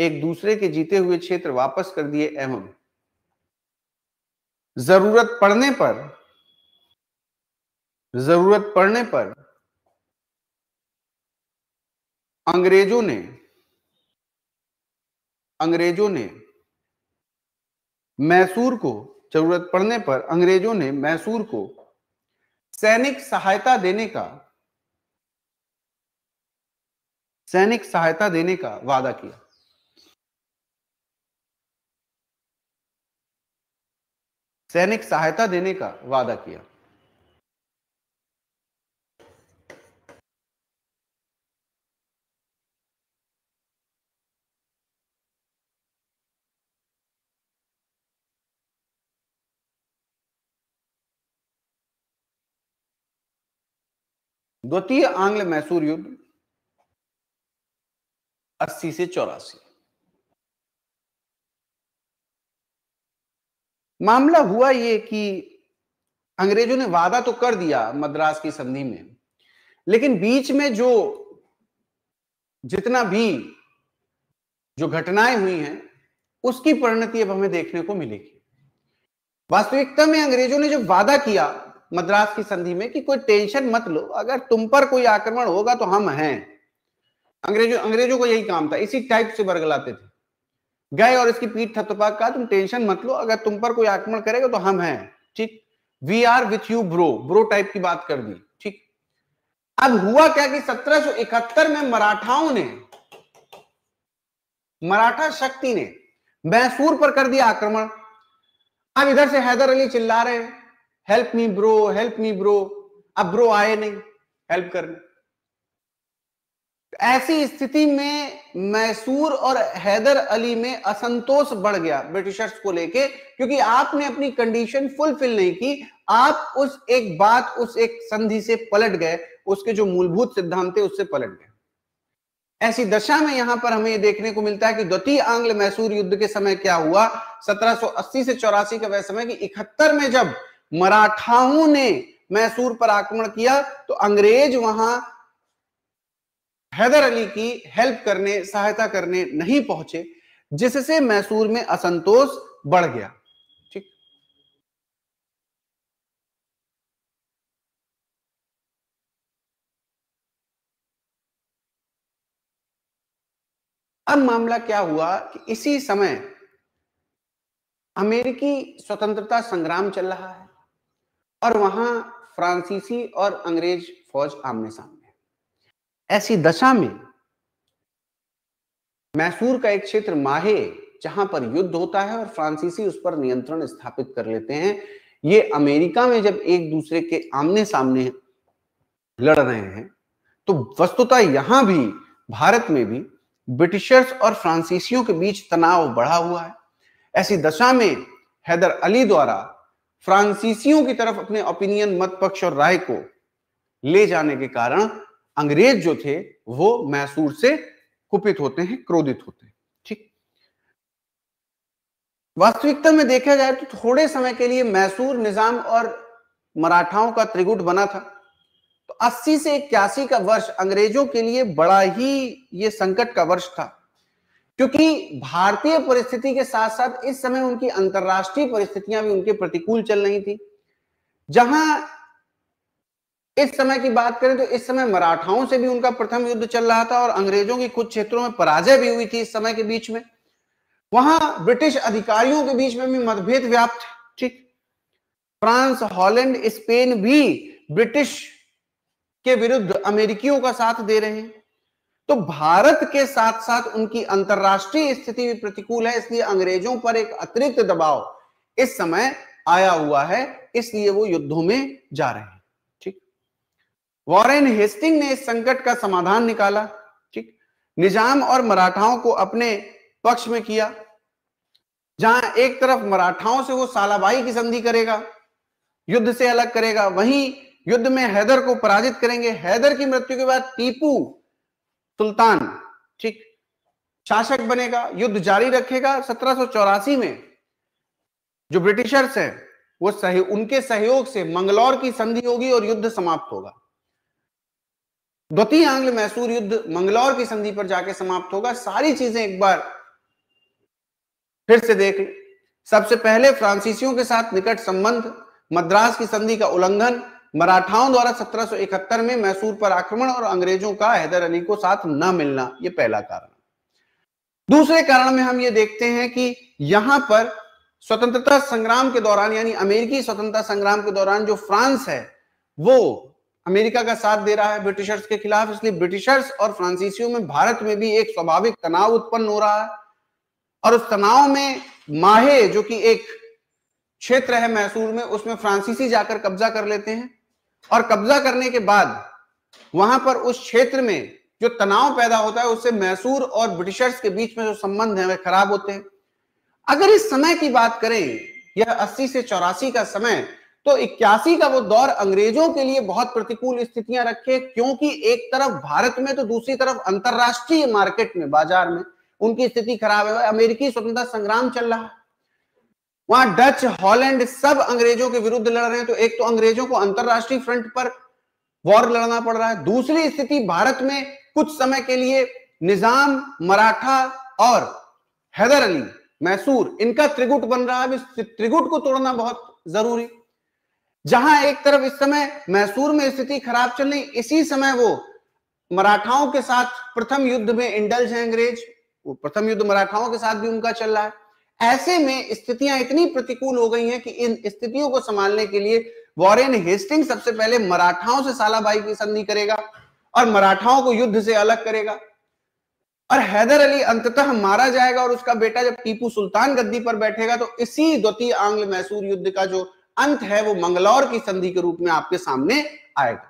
एक दूसरे के जीते हुए क्षेत्र वापस कर दिए एवं जरूरत पड़ने पर जरूरत पड़ने पर अंग्रेजों ने अंग्रेजों ने मैसूर को जरूरत पड़ने पर अंग्रेजों ने मैसूर को सैनिक सहायता देने का सैनिक सहायता देने का वादा किया सैनिक सहायता देने का वादा किया द्वितीय आंग्ल मैसूर युद्ध अस्सी से चौरासी मामला हुआ ये कि अंग्रेजों ने वादा तो कर दिया मद्रास की संधि में लेकिन बीच में जो जितना भी जो घटनाएं हुई हैं उसकी परिणति अब हमें देखने को मिलेगी वास्तविकता में अंग्रेजों ने जो वादा किया मद्रास की संधि में कि कोई टेंशन मत लो अगर तुम पर कोई आक्रमण होगा तो हम हैं अंग्रेजों अंग्रेजों को यही काम था इसी टाइप से बरगलाते थे गए और इसकी पीठ थपथपा कहा तुम टेंशन मत लो अगर तुम पर कोई आक्रमण करेगा तो हम हैं ठीक we are with you bro bro type की बात कर दी ठीक अब हुआ क्या कि 1771 में मराठाओं ने मराठा शक्ति ने मैसूर पर कर दिया आक्रमण अब इधर से हैदर अली चिल्ला रहे हैं help me bro help me bro अब ब्रो आए नहीं हेल्प करने ऐसी स्थिति में मैसूर और हैदर अली में असंतोष बढ़ गया ब्रिटिशर्स को लेके क्योंकि आपने अपनी कंडीशन फुलफिल नहीं की आप उस एक बात उस एक संधि से पलट गए उसके जो मूलभूत सिद्धांत थे उससे पलट गए ऐसी दशा में यहां पर हमें देखने को मिलता है कि द्वितीय आंग्ल मैसूर युद्ध के समय क्या हुआ 1780 से चौरासी का वह समय कि इकहत्तर में जब मराठाओं ने मैसूर पर आक्रमण किया तो अंग्रेज वहां हैदर अली की हेल्प करने सहायता करने नहीं पहुंचे जिससे मैसूर में असंतोष बढ़ गया ठीक अब मामला क्या हुआ कि इसी समय अमेरिकी स्वतंत्रता संग्राम चल रहा है और वहां फ्रांसीसी और अंग्रेज फौज आमने सामने ऐसी दशा में मैसूर का एक क्षेत्र माहे जहां पर युद्ध होता है और फ्रांसीसी उस पर नियंत्रण स्थापित कर लेते हैं ये अमेरिका में जब एक दूसरे के आमने सामने लड़ रहे हैं तो वस्तुतः यहां भी भारत में भी ब्रिटिशर्स और फ्रांसीसियों के बीच तनाव बढ़ा हुआ है ऐसी दशा में हैदर अली द्वारा फ्रांसीसियों की तरफ अपने ओपिनियन मत पक्ष और राय को ले जाने के कारण अंग्रेज जो थे वो मैसूर से कुपित होते हैं क्रोधित होते हैं ठीक वास्तविकता में देखा जाए तो थोड़े समय के लिए मैसूर निजाम और मराठाओं का त्रिगुट बना था तो 80 से इक्यासी का वर्ष अंग्रेजों के लिए बड़ा ही ये संकट का वर्ष था क्योंकि भारतीय परिस्थिति के साथ साथ इस समय उनकी अंतर्राष्ट्रीय परिस्थितियां भी उनके प्रतिकूल चल रही थी जहां इस समय की बात करें तो इस समय मराठाओं से भी उनका प्रथम युद्ध चल रहा था और अंग्रेजों की कुछ क्षेत्रों में पराजय भी हुई थी इस समय के बीच में वहां ब्रिटिश अधिकारियों के बीच में भी मतभेद व्याप्त ठीक फ्रांस हॉलैंड स्पेन भी ब्रिटिश के विरुद्ध अमेरिकियों का साथ दे रहे हैं तो भारत के साथ साथ उनकी अंतरराष्ट्रीय स्थिति भी प्रतिकूल है इसलिए अंग्रेजों पर एक अतिरिक्त दबाव इस समय आया हुआ है इसलिए वो युद्धों में जा रहे हैं वॉरेन हेस्टिंग ने इस संकट का समाधान निकाला ठीक निजाम और मराठाओं को अपने पक्ष में किया जहां एक तरफ मराठाओं से वो सालाबाई की संधि करेगा युद्ध से अलग करेगा वहीं युद्ध में हैदर को पराजित करेंगे हैदर की मृत्यु के बाद टीपू सुल्तान ठीक शासक बनेगा युद्ध जारी रखेगा सत्रह में जो ब्रिटिशर्स हैं वो सही उनके सहयोग से मंगलौर की संधि होगी और युद्ध समाप्त होगा द्वितीय आंग्ल मैसूर युद्ध मंगलौर की संधि पर जाके समाप्त होगा सारी चीजें एक बार फिर से देख लें सबसे पहले फ्रांसीसियों के साथ निकट संबंध मद्रास की संधि का उल्लंघन मराठाओं द्वारा 1771 में मैसूर पर आक्रमण और अंग्रेजों का हैदर अली को साथ न मिलना ये पहला कारण दूसरे कारण में हम ये देखते हैं कि यहां पर स्वतंत्रता संग्राम के दौरान यानी अमेरिकी स्वतंत्रता संग्राम के दौरान जो फ्रांस है वो अमेरिका का साथ दे रहा है ब्रिटिशर्स के खिलाफ इसलिए ब्रिटिशर्स और फ्रांसीसियों में भारत में भी एक स्वाभाविक तनाव उत्पन्न हो रहा है और उस तनाव में माहे जो कि एक क्षेत्र है मैसूर में उसमें फ्रांसीसी जाकर कब्जा कर लेते हैं और कब्जा करने के बाद वहां पर उस क्षेत्र में जो तनाव पैदा होता है उससे मैसूर और ब्रिटिशर्स के बीच में जो संबंध है वह खराब होते हैं अगर इस समय की बात करें यह 80 से चौरासी का समय तो इक्यासी का वो दौर अंग्रेजों के लिए बहुत प्रतिकूल स्थितियां रखे क्योंकि एक तरफ भारत में तो दूसरी तरफ अंतरराष्ट्रीय मार्केट में बाजार में उनकी स्थिति खराब है अमेरिकी स्वतंत्रता संग्राम चल रहा है वहां डच हॉलैंड सब अंग्रेजों के विरुद्ध लड़ रहे हैं तो एक तो अंग्रेजों को अंतरराष्ट्रीय फ्रंट पर वॉर लड़ना पड़ रहा है दूसरी स्थिति भारत में कुछ समय के लिए निजाम मराठा और हैदर अली मैसूर इनका त्रिगुट बन रहा है त्रिगुट को तोड़ना बहुत जरूरी जहां एक तरफ इस समय मैसूर में स्थिति खराब चल रही इसी समय वो मराठाओं के साथ प्रथम युद्ध में इंडल्ज है अंग्रेज वो प्रथम युद्ध मराठाओं के साथ भी उनका चल रहा है ऐसे में स्थितियां इतनी प्रतिकूल हो गई हैं कि इन स्थितियों को संभालने के लिए वॉरेन हेस्टिंग सबसे पहले मराठाओं से सालाबाई की संधि करेगा और मराठाओं को युद्ध से अलग करेगा और हैदर अली अंततः मारा जाएगा और उसका बेटा जब टीपू सुल्तान गद्दी पर बैठेगा तो इसी द्वितीय आंग्ल मैसूर युद्ध का जो अंत है वो मंगलौर की संधि के रूप में आपके सामने आएगा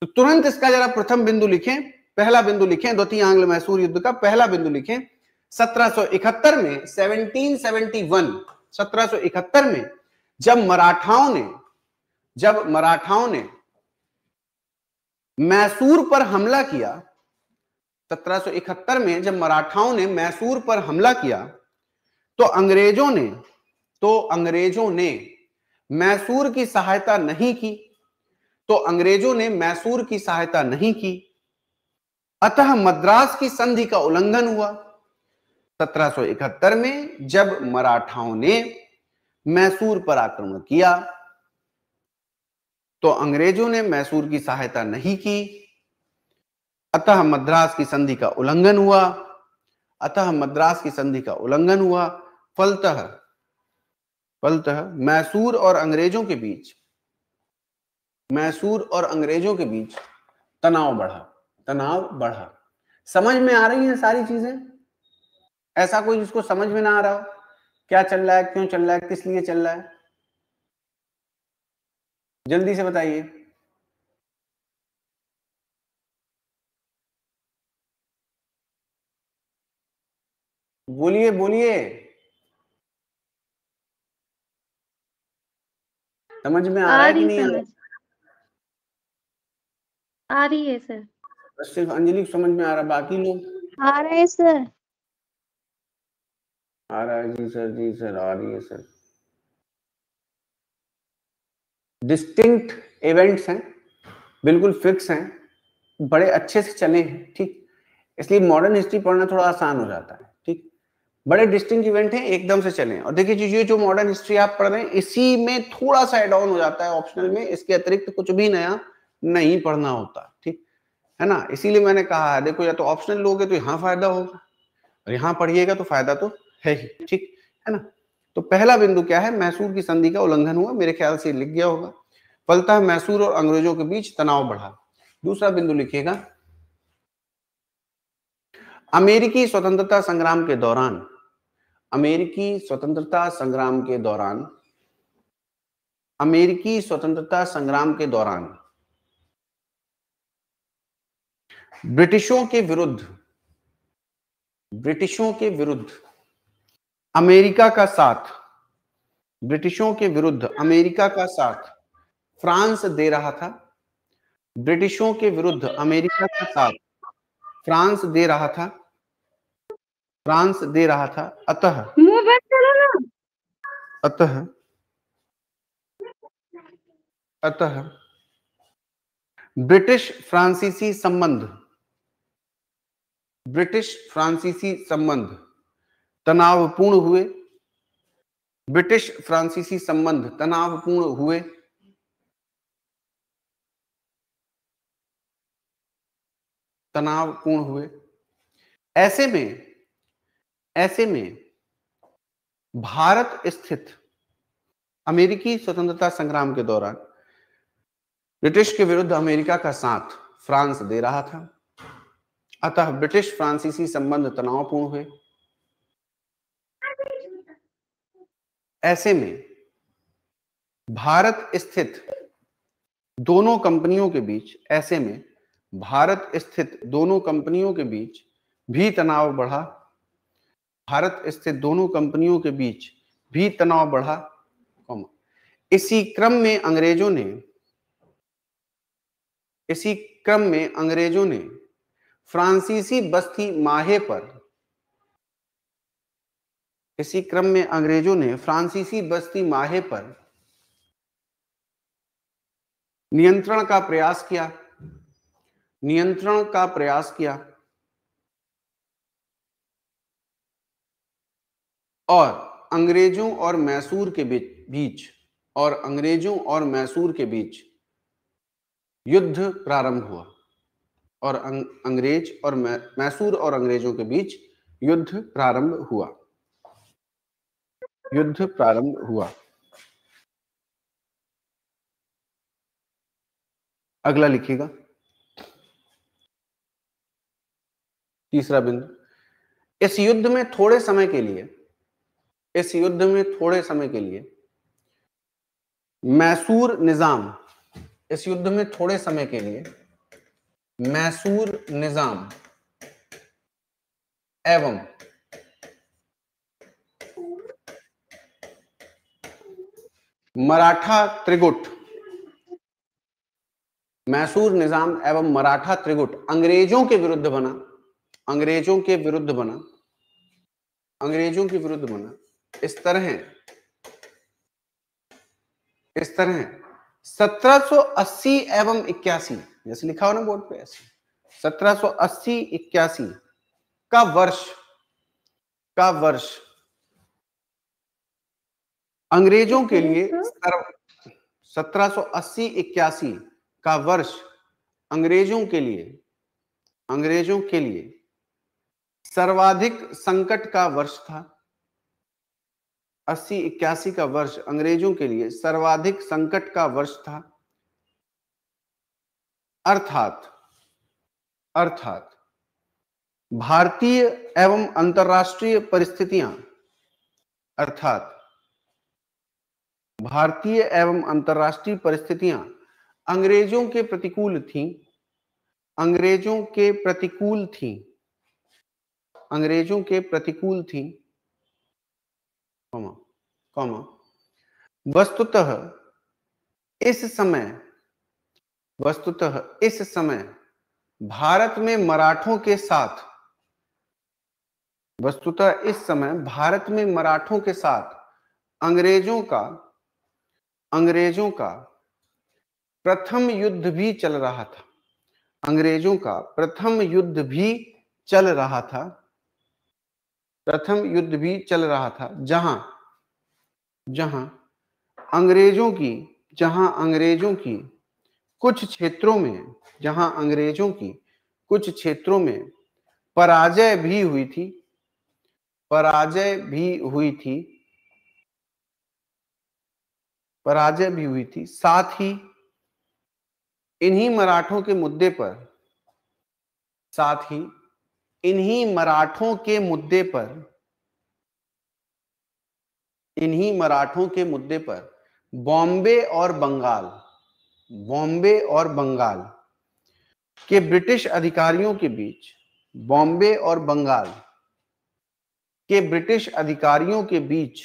तो तुरंत इसका जरा प्रथम बिंदु लिखें पहला बिंदु लिखें द्वितीय आंग्ल मैसूर युद्ध का पहला बिंदु लिखें 1771 में 1771 1771 में जब मराठाओं ने जब मराठाओं ने मैसूर पर हमला किया 1771 में जब मराठाओं ने मैसूर पर हमला किया तो अंग्रेजों ने तो अंग्रेजों ने मैसूर की सहायता नहीं की तो अंग्रेजों ने मैसूर की सहायता नहीं की अतः मद्रास की संधि का उल्लंघन हुआ 1771 में जब मराठाओं ने मैसूर पर आक्रमण किया तो अंग्रेजों ने मैसूर की सहायता नहीं की अतः मद्रास की संधि का उल्लंघन हुआ अतः मद्रास की संधि का उल्लंघन हुआ फलतः फलतः मैसूर और अंग्रेजों के बीच मैसूर और अंग्रेजों के बीच तनाव बढ़ा तनाव बढ़ा समझ में आ रही हैं सारी चीजें ऐसा कोई जिसको समझ में ना आ रहा हो क्या चल रहा है क्यों चल रहा है किस लिए चल रहा है जल्दी से बताइए बोलिए बोलिए समझ में आ, आ रहा है नहीं आ रही है सर बस सिर्फ अंजलि को समझ में आ रहा बाकी लोग आ रहा है सर आ रहा है जी सर जी सर आ रही है सर डिस्टिंक्ट इवेंट्स हैं बिल्कुल फिक्स हैं बड़े अच्छे से चले हैं ठीक इसलिए मॉडर्न हिस्ट्री पढ़ना थोड़ा आसान हो जाता है बड़े डिस्टिंग इवेंट है एकदम से चले और देखिए ये जो मॉडर्न हिस्ट्री आप पढ़ रहे हैं इसी में थोड़ा सा एड ऑन हो जाता है ऑप्शनल में इसके अतिरिक्त कुछ भी नया नहीं पढ़ना होता ठीक है ना इसीलिए मैंने कहा है देखो या तो ऑप्शनल लोगे तो यहाँ फायदा होगा और यहाँ पढ़िएगा तो फायदा तो है ही ठीक है ना तो पहला बिंदु क्या है मैसूर की संधि का उल्लंघन हुआ मेरे ख्याल से लिख गया होगा फलतः मैसूर और अंग्रेजों के बीच तनाव बढ़ा दूसरा बिंदु लिखिएगा अमेरिकी स्वतंत्रता संग्राम के दौरान अमेरिकी स्वतंत्रता संग्राम के दौरान अमेरिकी स्वतंत्रता संग्राम के दौरान ब्रिटिशों के विरुद्ध ब्रिटिशों के विरुद्ध अमेरिका का साथ ब्रिटिशों के विरुद्ध अमेरिका का साथ फ्रांस दे रहा था ब्रिटिशों के विरुद्ध अमेरिका का साथ फ्रांस दे रहा था फ्रांस दे रहा था अतः अतः अतः ब्रिटिश फ्रांसीसी संबंध ब्रिटिश फ्रांसीसी संबंध तनावपूर्ण हुए ब्रिटिश फ्रांसीसी संबंध तनावपूर्ण हुए तनावपूर्ण हुए ऐसे में ऐसे में भारत स्थित अमेरिकी स्वतंत्रता संग्राम के दौरान ब्रिटिश के विरुद्ध अमेरिका का साथ फ्रांस दे रहा था अतः ब्रिटिश फ्रांसीसी संबंध तनावपूर्ण हुए ऐसे में भारत स्थित दोनों कंपनियों के बीच ऐसे में भारत स्थित दोनों कंपनियों के बीच भी तनाव बढ़ा भारत स्थित दोनों कंपनियों के बीच भी तनाव बढ़ा इसी क्रम में अंग्रेजों ने इसी क्रम में अंग्रेजों ने फ्रांसीसी बस्ती माहे पर इसी क्रम में अंग्रेजों ने फ्रांसीसी बस्ती माहे पर नियंत्रण का प्रयास किया नियंत्रण का प्रयास किया और अंग्रेजों और मैसूर के बीच और अंग्रेजों और मैसूर के बीच युद्ध प्रारंभ हुआ और अं-, अंग्रेज और मैसूर और अंग्रेजों के बीच युद्ध प्रारंभ हुआ युद्ध प्रारंभ हुआ अगला लिखिएगा तीसरा बिंदु इस युद्ध में थोड़े समय के लिए इस युद्ध में थोड़े समय के लिए मैसूर निजाम इस युद्ध में थोड़े समय के लिए मैसूर निजाम एवं मराठा त्रिगुट मैसूर निजाम एवं मराठा त्रिगुट अंग्रेजों के विरुद्ध बना अंग्रेजों के विरुद्ध बना अंग्रेजों के विरुद्ध बना इस तरह इस तरह 1780 एवं इक्यासी जैसे लिखा हो ना बोर्ड पे ऐसे 1780 इक्यासी का वर्ष का वर्ष अंग्रेजों के लिए हम्म। सत्रह अस्सी इक्यासी का वर्ष अंग्रेजों के लिए अंग्रेजों के लिए सर्वाधिक संकट का वर्ष था अस्सी इक्यासी का वर्ष अंग्रेजों के लिए सर्वाधिक संकट का वर्ष था अर्थात अर्थात भारतीय एवं अंतर्राष्ट्रीय परिस्थितियां अर्थात भारतीय एवं अंतर्राष्ट्रीय परिस्थितियां अंग्रेजों के प्रतिकूल थी अंग्रेजों के प्रतिकूल थी अंग्रेजों के प्रतिकूल थी कौमा कौमा वस्तुतः इस समय वस्तुतः इस समय भारत में मराठों के साथ वस्तुतः इस समय भारत में मराठों के साथ अंग्रेजों का अंग्रेजों का प्रथम युद्ध भी चल रहा था अंग्रेजों का प्रथम युद्ध भी चल रहा था प्रथम युद्ध भी चल रहा था जहां जहां अंग्रेजों की जहां अंग्रेजों की कुछ क्षेत्रों में जहां अंग्रेजों की कुछ क्षेत्रों में पराजय भी हुई थी पराजय भी हुई थी पराजय भी हुई थी साथ ही इन्हीं मराठों के मुद्दे पर साथ ही इन्हीं मराठों के मुद्दे पर इन्हीं मराठों के मुद्दे पर बॉम्बे और बंगाल बॉम्बे और बंगाल के ब्रिटिश अधिकारियों के बीच बॉम्बे और बंगाल के ब्रिटिश अधिकारियों के बीच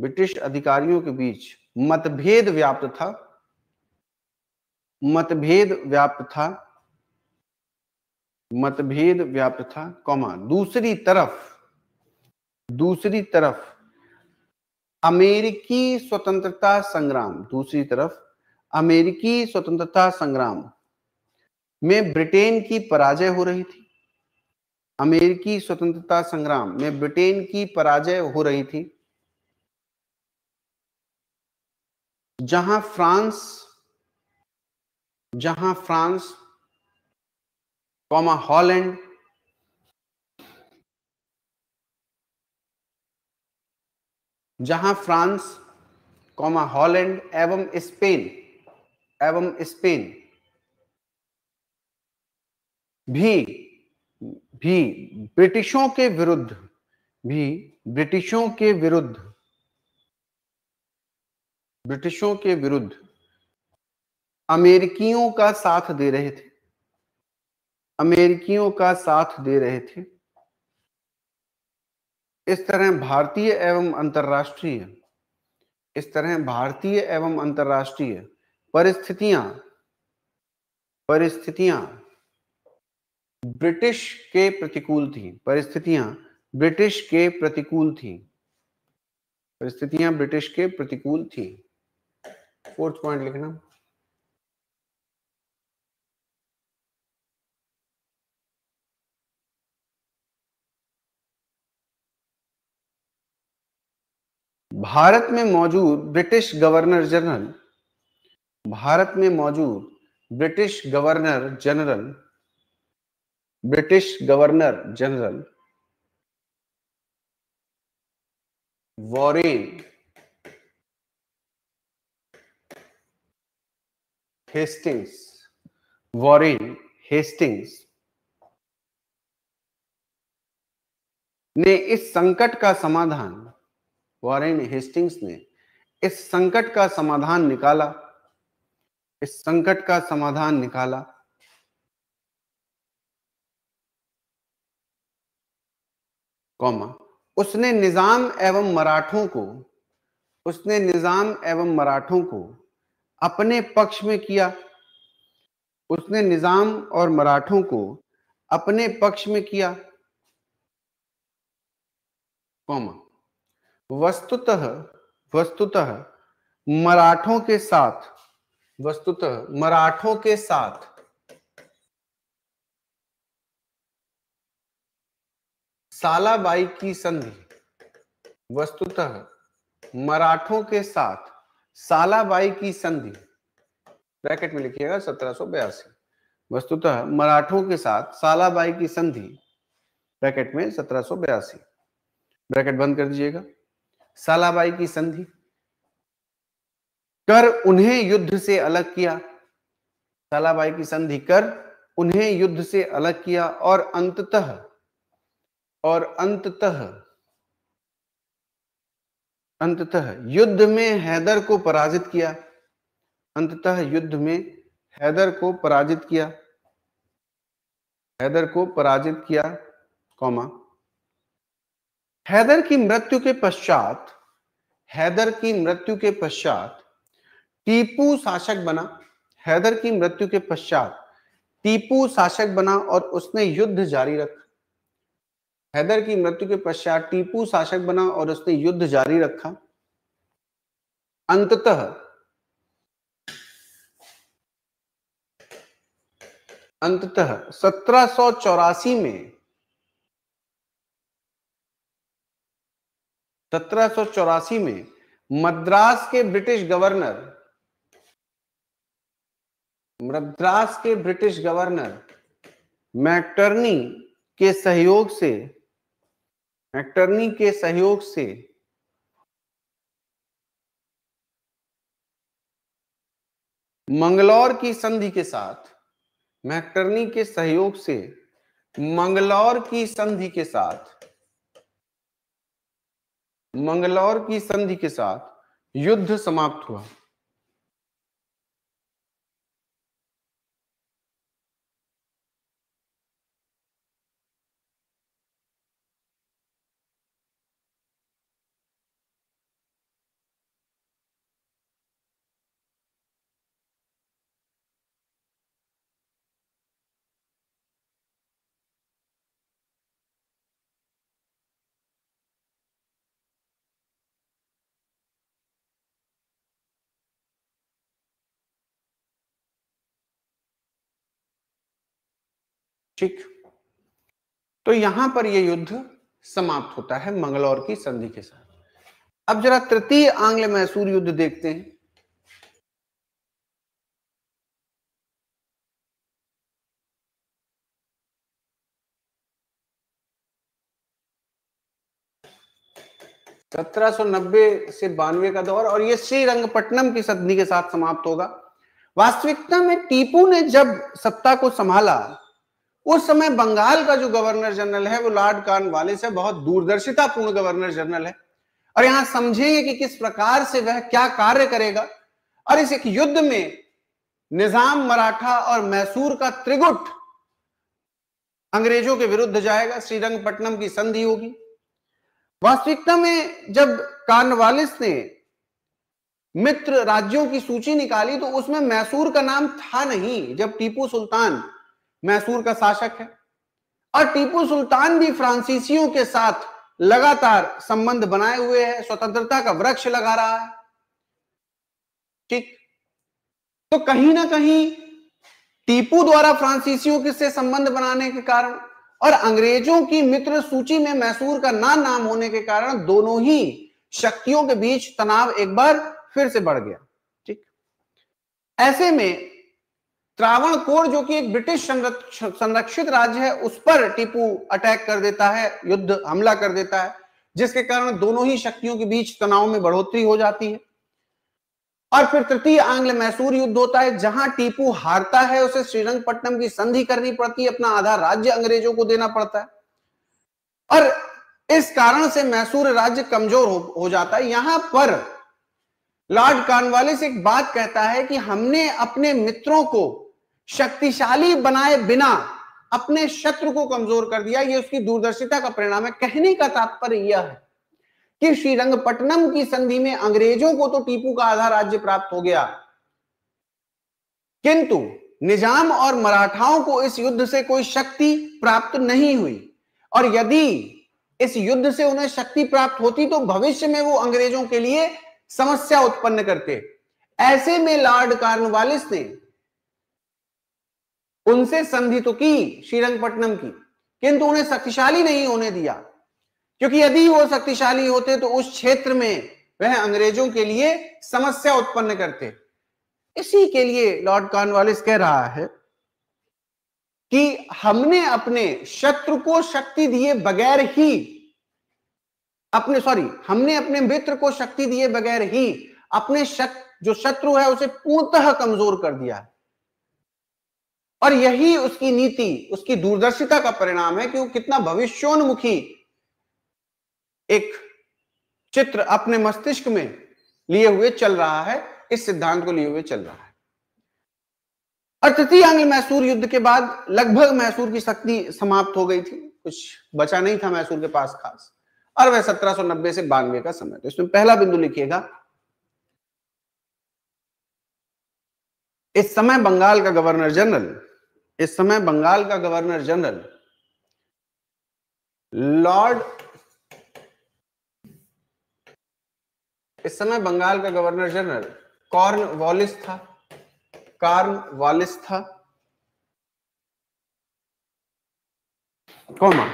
ब्रिटिश अधिकारियों के बीच मतभेद व्याप्त था मतभेद व्याप्त था मतभेद व्याप्त था कौमा दूसरी तरफ दूसरी तरफ अमेरिकी स्वतंत्रता संग्राम दूसरी तरफ अमेरिकी स्वतंत्रता संग्राम में ब्रिटेन की पराजय हो रही थी अमेरिकी स्वतंत्रता संग्राम में ब्रिटेन की पराजय हो रही थी जहां फ्रांस जहां फ्रांस कॉमा हॉलैंड जहां फ्रांस कॉमा हॉलैंड एवं स्पेन एवं स्पेन भी भी ब्रिटिशों के विरुद्ध भी ब्रिटिशों के विरुद्ध ब्रिटिशों के विरुद्ध अमेरिकियों का साथ दे रहे थे अमेरिकियों का साथ दे रहे थे इस तरह भारतीय एवं अंतर्राष्ट्रीय इस तरह भारतीय एवं अंतर्राष्ट्रीय परिस्थितियां परिस्थितियां ब्रिटिश के प्रतिकूल थी परिस्थितियां ब्रिटिश के प्रतिकूल थी परिस्थितियां ब्रिटिश के प्रतिकूल थी फोर्थ पॉइंट लिखना भारत में मौजूद ब्रिटिश गवर्नर जनरल भारत में मौजूद British governor general British governor general Warren Hastings Warren Hastings ने इस संकट का समाधान वॉरेन हेस्टिंग्स ने इस संकट का समाधान निकाला इस संकट का समाधान निकाला कौमा उसने निजाम एवं मराठों को उसने निजाम एवं मराठों को अपने पक्ष में किया उसने निजाम और मराठों को अपने पक्ष में किया कौमा वस्तुतः वस्तुतः मराठों के साथ वस्तुतः मराठों के साथ सालाबाई की संधि वस्तुतः मराठों के साथ सालाबाई की संधि ब्रैकेट में लिखिएगा सत्रह बयासी वस्तुतः मराठों के साथ सालाबाई की संधि ब्रैकेट में सत्रह बयासी ब्रैकेट बंद कर दीजिएगा सालाबाई की संधि कर उन्हें युद्ध से अलग किया सालाबाई की संधि कर उन्हें युद्ध से अलग किया और अंततः और अंततः अंततः युद्ध में हैदर को पराजित किया अंततः युद्ध में हैदर को पराजित किया हैदर को पराजित किया कौमा हैदर की मृत्यु के पश्चात हैदर की मृत्यु के पश्चात टीपू शासक बना हैदर की मृत्यु के पश्चात टीपू शासक बना और उसने युद्ध जारी रखा हैदर की मृत्यु के पश्चात टीपू शासक बना और उसने युद्ध जारी रखा अंततः अंततः सत्रह में 1784 में मद्रास के ब्रिटिश गवर्नर मद्रास के ब्रिटिश गवर्नर मैकटर्नी के सहयोग से मैटर्नी के सहयोग से मंगलौर की संधि के साथ मैकटर्नी के सहयोग से मंगलौर की संधि के साथ मंगलौर की संधि के साथ युद्ध समाप्त हुआ ठीक तो यहां पर यह युद्ध समाप्त होता है मंगलौर की संधि के साथ अब जरा तृतीय आंग्ल मैसूर युद्ध देखते हैं सत्रह नब्बे से बानवे का दौर और यह श्रीरंगपट्टनम की संधि के साथ समाप्त होगा वास्तविकता में टीपू ने जब सत्ता को संभाला उस समय बंगाल का जो गवर्नर जनरल है वो लॉर्ड कान वाले से बहुत पूर्ण गवर्नर जनरल है और यहां समझेंगे कि किस प्रकार से वह क्या कार्य करेगा और इस एक युद्ध में निजाम मराठा और मैसूर का त्रिगुट अंग्रेजों के विरुद्ध जाएगा श्रीरंगपट्टनम की संधि होगी वास्तविकता में जब कार्नवालिस ने मित्र राज्यों की सूची निकाली तो उसमें मैसूर का नाम था नहीं जब टीपू सुल्तान मैसूर का शासक है और टीपू सुल्तान भी फ्रांसीसियों के साथ लगातार संबंध बनाए हुए है स्वतंत्रता का वृक्ष लगा रहा है ठीक तो कहीं ना कहीं टीपू द्वारा फ्रांसीसियों के से संबंध बनाने के कारण और अंग्रेजों की मित्र सूची में मैसूर का ना नाम होने के कारण दोनों ही शक्तियों के बीच तनाव एक बार फिर से बढ़ गया ठीक ऐसे में त्रावणकोर जो कि एक ब्रिटिश संरक्षित राज्य है उस पर टीपू अटैक कर देता है युद्ध हमला कर देता है जिसके कारण दोनों ही शक्तियों के बीच तनाव में बढ़ोतरी हो जाती है और फिर तृतीय आंग्ल मैसूर युद्ध होता है जहां टीपू हारता है उसे श्रीरंगपट्टनम की संधि करनी पड़ती है अपना आधा राज्य अंग्रेजों को देना पड़ता है और इस कारण से मैसूर राज्य कमजोर हो, हो जाता है यहां पर लॉर्ड कार्नवालिस एक बात कहता है कि हमने अपने मित्रों को शक्तिशाली बनाए बिना अपने शत्रु को कमजोर कर दिया ये उसकी दूरदर्शिता का परिणाम है कहने का तात्पर्य यह है कि श्रीरंगपट्टनम की संधि में अंग्रेजों को तो टीपू का आधा राज्य प्राप्त हो गया किंतु निजाम और मराठाओं को इस युद्ध से कोई शक्ति प्राप्त नहीं हुई और यदि इस युद्ध से उन्हें शक्ति प्राप्त होती तो भविष्य में वो अंग्रेजों के लिए समस्या उत्पन्न करते ऐसे में लॉर्ड कार्नवालिस ने उनसे संधि तो की श्रीरंगपट्टनम की किंतु उन्हें शक्तिशाली नहीं होने दिया क्योंकि यदि वो शक्तिशाली होते तो उस क्षेत्र में वह अंग्रेजों के लिए समस्या उत्पन्न करते इसी के लिए लॉर्ड कॉर्नवालिस कह रहा है कि हमने अपने शत्रु को शक्ति दिए बगैर ही अपने सॉरी हमने अपने मित्र को शक्ति दिए बगैर ही अपने शक, जो शत्रु है उसे पूर्णतः कमजोर कर दिया है और यही उसकी नीति उसकी दूरदर्शिता का परिणाम है कि वो कितना भविष्योन्मुखी एक चित्र अपने मस्तिष्क में लिए हुए चल रहा है इस सिद्धांत को लिए हुए चल रहा है और तृतीय आंग्ल मैसूर युद्ध के बाद लगभग मैसूर की शक्ति समाप्त हो गई थी कुछ बचा नहीं था मैसूर के पास खास और वह 1790 से बानवे का समय तो इसमें पहला बिंदु लिखिएगा इस समय बंगाल का गवर्नर जनरल इस समय बंगाल का गवर्नर जनरल लॉर्ड इस समय बंगाल का गवर्नर जनरल कॉर्न वॉलिस था कार्न वॉलिस था कौमा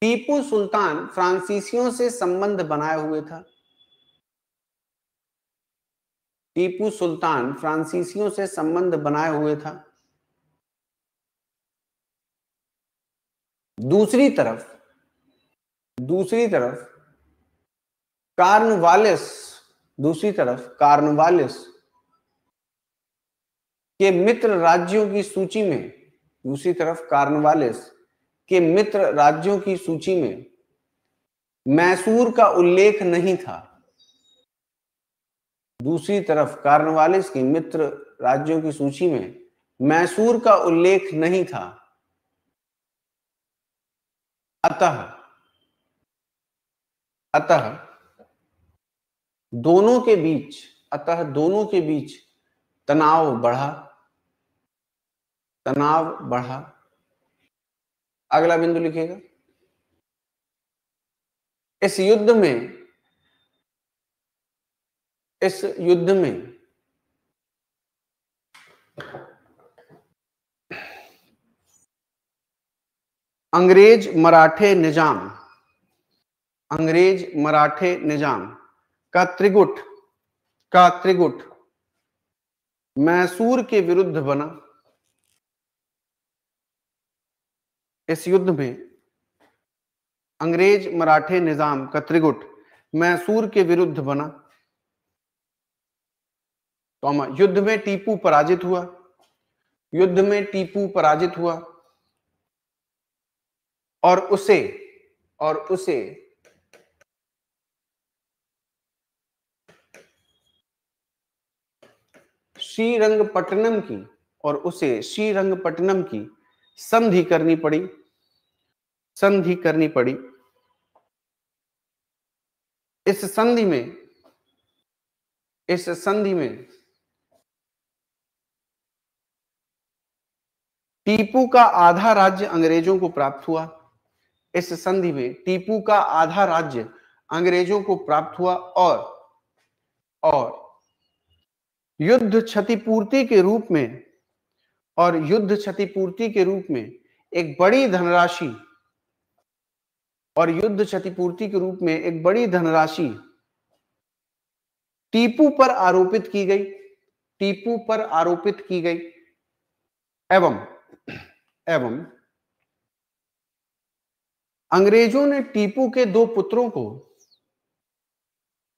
टीपू सुल्तान फ्रांसीसियों से संबंध बनाए हुए था टीपू सुल्तान फ्रांसीसियों से संबंध बनाए हुए था दूसरी तरफ दूसरी तरफ कार्नवालिस दूसरी तरफ कार्नवालिस के मित्र राज्यों की सूची में दूसरी तरफ कार्नवालिस के मित्र राज्यों की सूची में मैसूर का उल्लेख नहीं था दूसरी तरफ कार्नवालिस के मित्र राज्यों की सूची में मैसूर का उल्लेख नहीं था अतः अतः दोनों के बीच अतः दोनों के बीच तनाव बढ़ा तनाव बढ़ा अगला बिंदु लिखेगा इस युद्ध में इस युद्ध में अंग्रेज मराठे निजाम अंग्रेज मराठे निजाम का त्रिगुट का त्रिगुट मैसूर के विरुद्ध बना इस युद्ध में अंग्रेज मराठे निजाम का त्रिगुट मैसूर के विरुद्ध बना तो युद्ध में टीपू पराजित हुआ युद्ध में टीपू पराजित हुआ और उसे और उसे श्रीरंगपट्टनम की और उसे श्रीरंगपट्टनम की संधि करनी पड़ी संधि करनी पड़ी इस संधि में इस संधि में टीपू का आधा राज्य अंग्रेजों को प्राप्त हुआ इस संधि में टीपू का आधा राज्य अंग्रेजों को प्राप्त हुआ और और युद्ध क्षतिपूर्ति के रूप में और युद्ध क्षतिपूर्ति के रूप में एक बड़ी धनराशि और युद्ध क्षतिपूर्ति के रूप में एक बड़ी धनराशि टीपू पर आरोपित की गई टीपू पर आरोपित की गई एवं एवं अंग्रेजों ने टीपू के दो पुत्रों को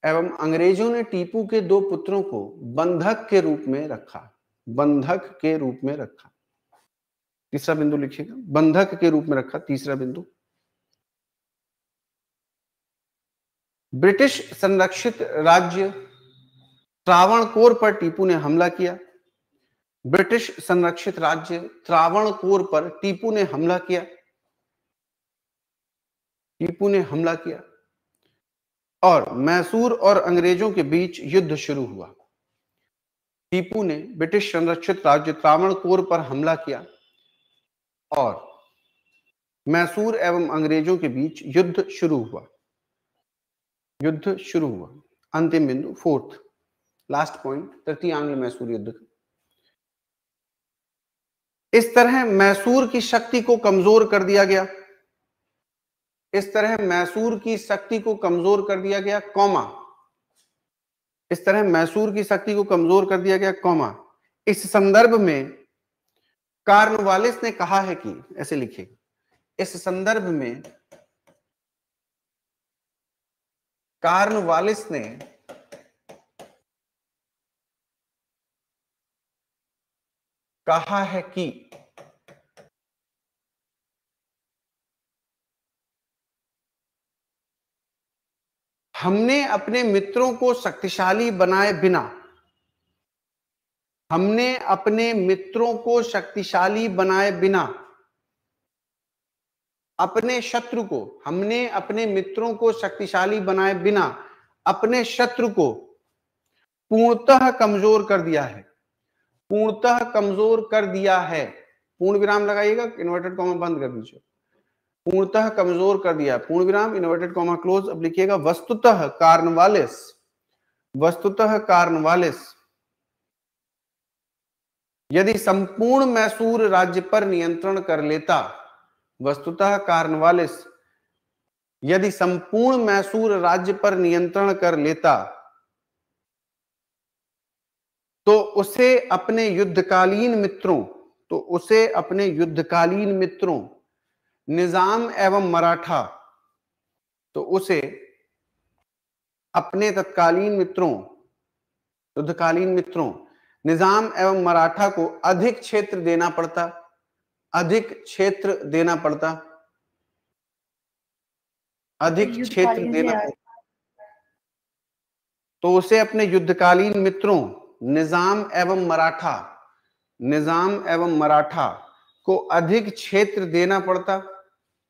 एवं अंग्रेजों ने टीपू के दो पुत्रों को बंधक के रूप में रखा बंधक के रूप में रखा तीसरा बिंदु लिखिएगा बंधक के रूप में रखा तीसरा बिंदु ब्रिटिश संरक्षित राज्य त्रावणकोर पर टीपू ने हमला किया ब्रिटिश संरक्षित राज्य त्रावणकोर पर टीपू ने हमला किया टीपू ने हमला किया और मैसूर और अंग्रेजों के बीच युद्ध शुरू हुआ टीपू ने ब्रिटिश संरक्षित राज्य त्रावण कोर पर हमला किया और मैसूर एवं अंग्रेजों के बीच युद्ध शुरू हुआ युद्ध शुरू हुआ अंतिम बिंदु फोर्थ लास्ट पॉइंट तृतीय आंग्ल मैसूर युद्ध इस तरह मैसूर की शक्ति को कमजोर कर दिया गया इस तरह मैसूर की शक्ति को कमजोर कर दिया गया कौमा इस तरह मैसूर की शक्ति को कमजोर कर दिया गया कौमा इस संदर्भ में कार्नवालिस ने कहा है कि ऐसे लिखे इस संदर्भ में कार्नवालिस ने कहा है कि हमने अपने मित्रों को शक्तिशाली बनाए बिना हमने अपने मित्रों को शक्तिशाली बनाए बिना अपने शत्रु को हमने अपने मित्रों को शक्तिशाली बनाए बिना अपने शत्रु को पूर्णतः कमजोर कर दिया है पूर्णतः कमजोर कर दिया है पूर्ण विराम लगाइएगा इन्वर्टेड कॉमा बंद कर दीजिए पूर्णतः कमजोर कर दिया पूर्ण विराम इनवर्टेड कॉमा क्लोज अब लिखिएगा वस्तुतः कारण वस्तुतः कार्नवालिस यदि संपूर्ण मैसूर राज्य पर नियंत्रण कर लेता वस्तुतः वाले यदि संपूर्ण मैसूर राज्य पर नियंत्रण कर लेता तो उसे अपने युद्धकालीन मित्रों तो उसे अपने युद्धकालीन मित्रों निजाम एवं मराठा तो उसे अपने तत्कालीन मित्रों युद्धकालीन मित्रों निजाम एवं मराठा को अधिक क्षेत्र देना पड़ता अधिक क्षेत्र देना पड़ता अधिक क्षेत्र देना पड़ता तो उसे अपने युद्धकालीन मित्रों निजाम एवं मराठा निजाम एवं मराठा को अधिक क्षेत्र देना पड़ता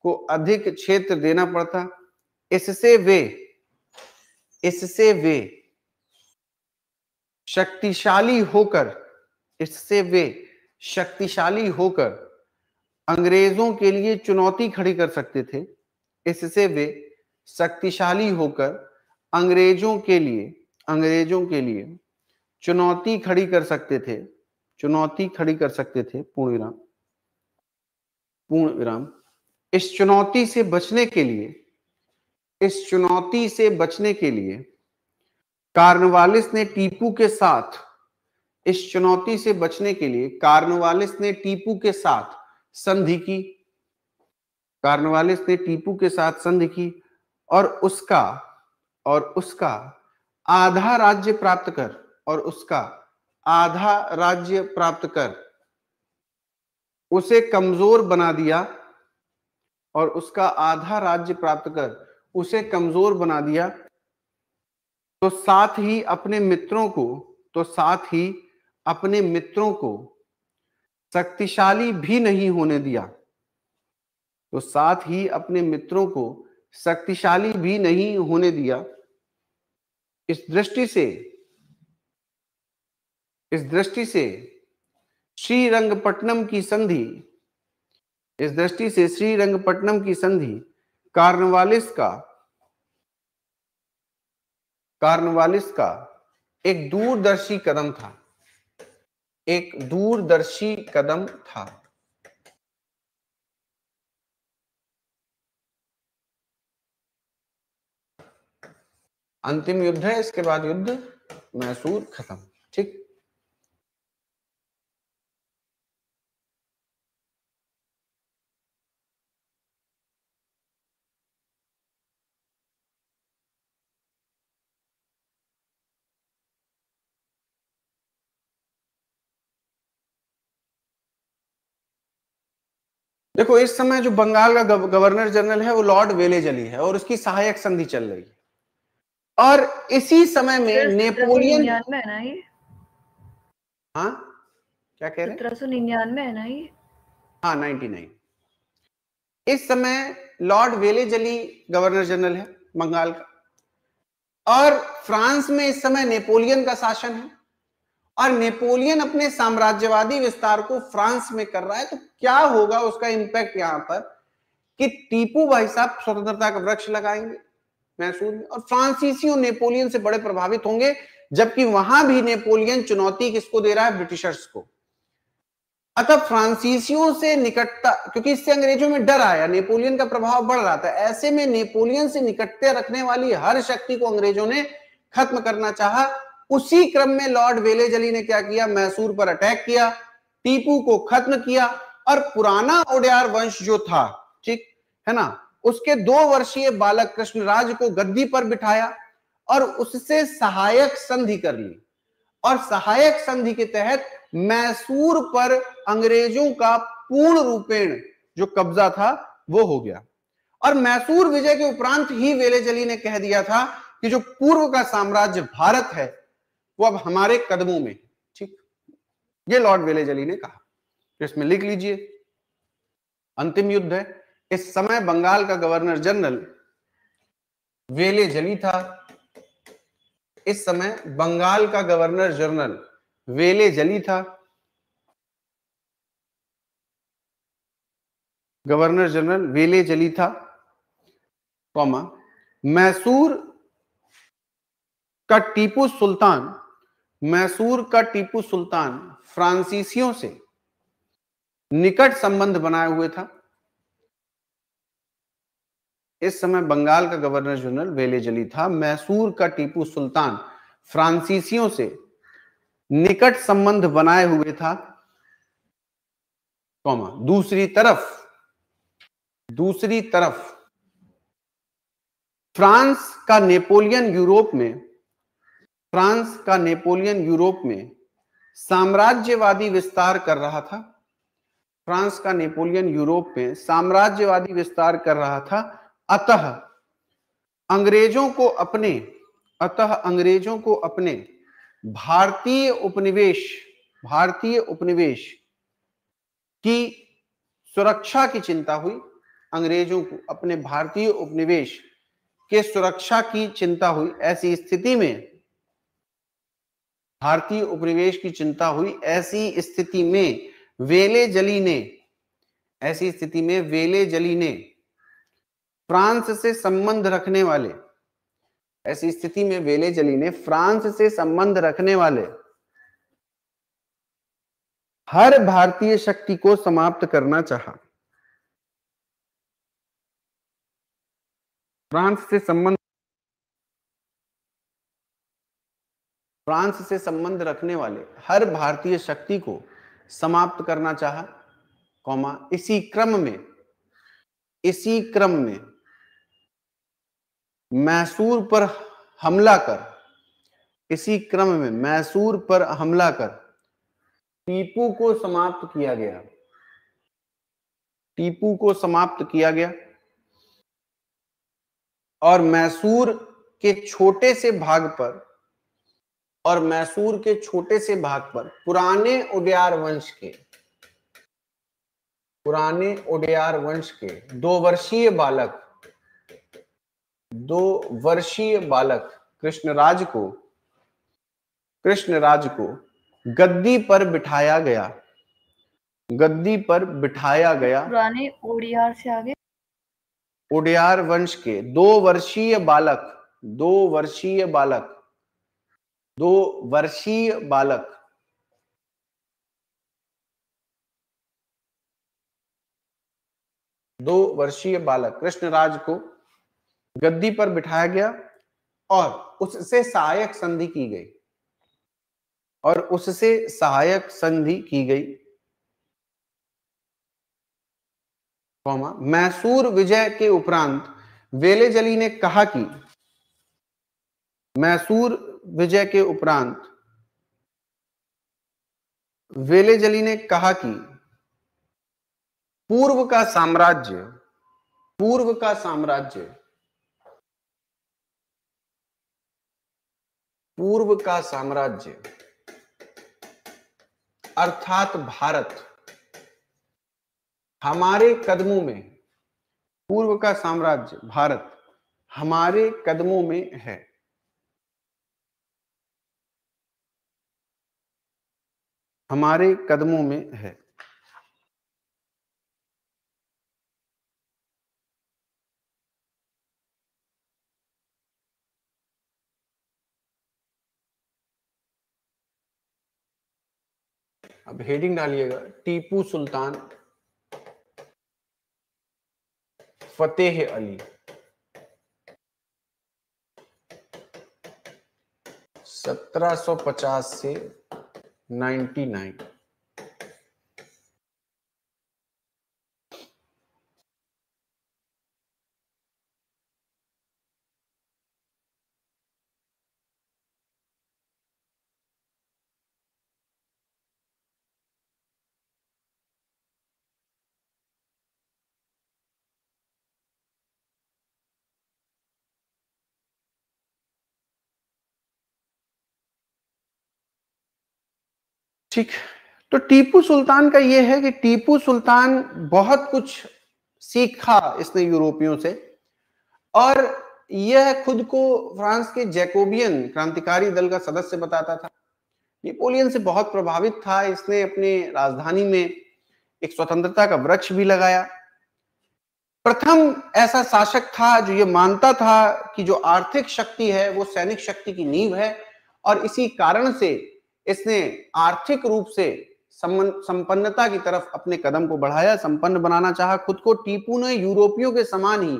को अधिक क्षेत्र देना पड़ता इससे वे इससे वे शक्तिशाली होकर इससे वे शक्तिशाली होकर अंग्रेजों के लिए चुनौती खड़ी कर सकते थे इससे वे शक्तिशाली होकर अंग्रेजों के लिए अंग्रेजों के लिए चुनौती खड़ी कर सकते थे चुनौती खड़ी कर सकते थे पूर्ण विराम पूर्ण विराम इस चुनौती से बचने के लिए इस चुनौती से बचने के लिए कार्नवालिस ने टीपू के साथ इस चुनौती से बचने के लिए कार्नवालिस ने टीपू के साथ संधि की कार्नवालिस ने टीपू के साथ संधि की और उसका और उसका आधा राज्य प्राप्त कर और उसका आधा राज्य प्राप्त कर उसे कमजोर बना दिया और उसका आधा राज्य प्राप्त कर उसे कमजोर बना दिया तो साथ ही अपने मित्रों को तो साथ ही अपने मित्रों को शक्तिशाली भी नहीं होने दिया तो साथ ही अपने मित्रों को शक्तिशाली भी नहीं होने दिया इस दृष्टि से इस दृष्टि से श्रीरंगपट्टनम की संधि इस दृष्टि से श्री रंगपट्टनम की संधि कार्नवालिस का कार्नवालिस का एक दूरदर्शी कदम था एक दूरदर्शी कदम था अंतिम युद्ध है इसके बाद युद्ध मैसूर खत्म ठीक देखो इस समय जो बंगाल का गवर्नर जनरल है वो लॉर्ड वेले जली है और उसकी सहायक संधि चल रही है और इसी समय में नेपोलियन में ना ये हाँ क्या कह रहे हैं सत्रह निन्यानवे है ना ये हाँ नाइनटी नाइन इस समय लॉर्ड वेले जली गवर्नर जनरल है बंगाल का और फ्रांस में इस समय नेपोलियन का शासन है और नेपोलियन अपने साम्राज्यवादी विस्तार को फ्रांस में कर रहा है तो क्या होगा उसका इंपैक्ट यहां पर कि टीपू भाई साहब स्वतंत्रता का वृक्ष लगाएंगे मैसूर में और और नेपोलियन से बड़े प्रभावित होंगे जबकि वहां भी नेपोलियन चुनौती किसको दे रहा है ब्रिटिशर्स को अतः फ्रांसीसियों से निकटता क्योंकि इससे अंग्रेजों में डर आया नेपोलियन का प्रभाव बढ़ रहा था ऐसे में नेपोलियन से निकटते रखने वाली हर शक्ति को अंग्रेजों ने खत्म करना चाहा उसी क्रम में लॉर्ड वेलेजली ने क्या किया मैसूर पर अटैक किया टीपू को खत्म किया और पुराना ओडियार वंश जो था ठीक है ना उसके दो वर्षीय बालक कृष्णराज को गद्दी पर बिठाया और उससे सहायक संधि कर ली और सहायक संधि के तहत मैसूर पर अंग्रेजों का पूर्ण रूपेण जो कब्जा था वो हो गया और मैसूर विजय के उपरांत ही वेलेजली ने कह दिया था कि जो पूर्व का साम्राज्य भारत है वो अब हमारे कदमों में ठीक ये लॉर्ड जली ने कहा तो इसमें लिख लीजिए अंतिम युद्ध है इस समय बंगाल का गवर्नर जनरल वेले जली था इस समय बंगाल का गवर्नर जनरल वेले जली था गवर्नर जनरल वेले जली था कौमा मैसूर का टीपू सुल्तान मैसूर का टीपू सुल्तान फ्रांसीसियों से निकट संबंध बनाए हुए था इस समय बंगाल का गवर्नर जनरल वेले जली था मैसूर का टीपू सुल्तान फ्रांसीसियों से निकट संबंध बनाए हुए था कौमा दूसरी तरफ दूसरी तरफ फ्रांस का नेपोलियन यूरोप में फ्रांस का नेपोलियन यूरोप में साम्राज्यवादी विस्तार कर रहा था फ्रांस का नेपोलियन यूरोप में साम्राज्यवादी विस्तार कर रहा था अतः अंग्रेजों को अपने अतः अंग्रेजों को अपने भारतीय उपनिवेश भारतीय उपनिवेश की सुरक्षा की चिंता हुई अंग्रेजों को अपने भारतीय उपनिवेश के सुरक्षा की चिंता हुई ऐसी स्थिति में भारतीय उपनिवेश की चिंता हुई ऐसी स्थिति में वेले जली ने ऐसी स्थिति में वेले जली ने फ्रांस से संबंध रखने वाले ऐसी स्थिति में वेले जली ने फ्रांस से संबंध रखने वाले हर भारतीय शक्ति को समाप्त करना चाहा फ्रांस से संबंध फ्रांस से संबंध रखने वाले हर भारतीय शक्ति को समाप्त करना चाहा कौमा इसी क्रम में इसी क्रम में मैसूर पर हमला कर इसी क्रम में मैसूर पर हमला कर टीपू को समाप्त किया गया टीपू को समाप्त किया गया और मैसूर के छोटे से भाग पर और मैसूर के छोटे से भाग पर पुराने उडियार वंश के पुराने ओडियार वंश के दो वर्षीय बालक दो वर्षीय बालक कृष्णराज को कृष्णराज को गद्दी पर बिठाया गया गद्दी पर बिठाया गया पुराने ओडियार से आगे उडियार वंश के दो वर्षीय बालक दो वर्षीय बालक दो वर्षीय बालक दो वर्षीय बालक कृष्णराज को गद्दी पर बिठाया गया और उससे सहायक संधि की गई और उससे सहायक संधि की गई मैसूर विजय के उपरांत वेलेजली ने कहा कि मैसूर विजय के उपरांत वेलेजली ने कहा कि पूर्व का साम्राज्य पूर्व का साम्राज्य पूर्व का साम्राज्य अर्थात भारत हमारे कदमों में पूर्व का साम्राज्य भारत हमारे कदमों में है हमारे कदमों में है अब हेडिंग डालिएगा टीपू सुल्तान फतेह अली सत्रह सौ पचास से नाइन्टी नाइन ठीक तो टीपू सुल्तान का यह है कि टीपू सुल्तान बहुत कुछ सीखा इसने यूरोपियों से और यह खुद को फ्रांस के जैकोबियन क्रांतिकारी दल का सदस्य बताता था नेपोलियन से बहुत प्रभावित था इसने अपने राजधानी में एक स्वतंत्रता का वृक्ष भी लगाया प्रथम ऐसा शासक था जो ये मानता था कि जो आर्थिक शक्ति है वो सैनिक शक्ति की नींव है और इसी कारण से इसने आर्थिक रूप से संपन्नता की तरफ अपने कदम को बढ़ाया संपन्न बनाना चाहा खुद को टीपू ने यूरोपियों के समान ही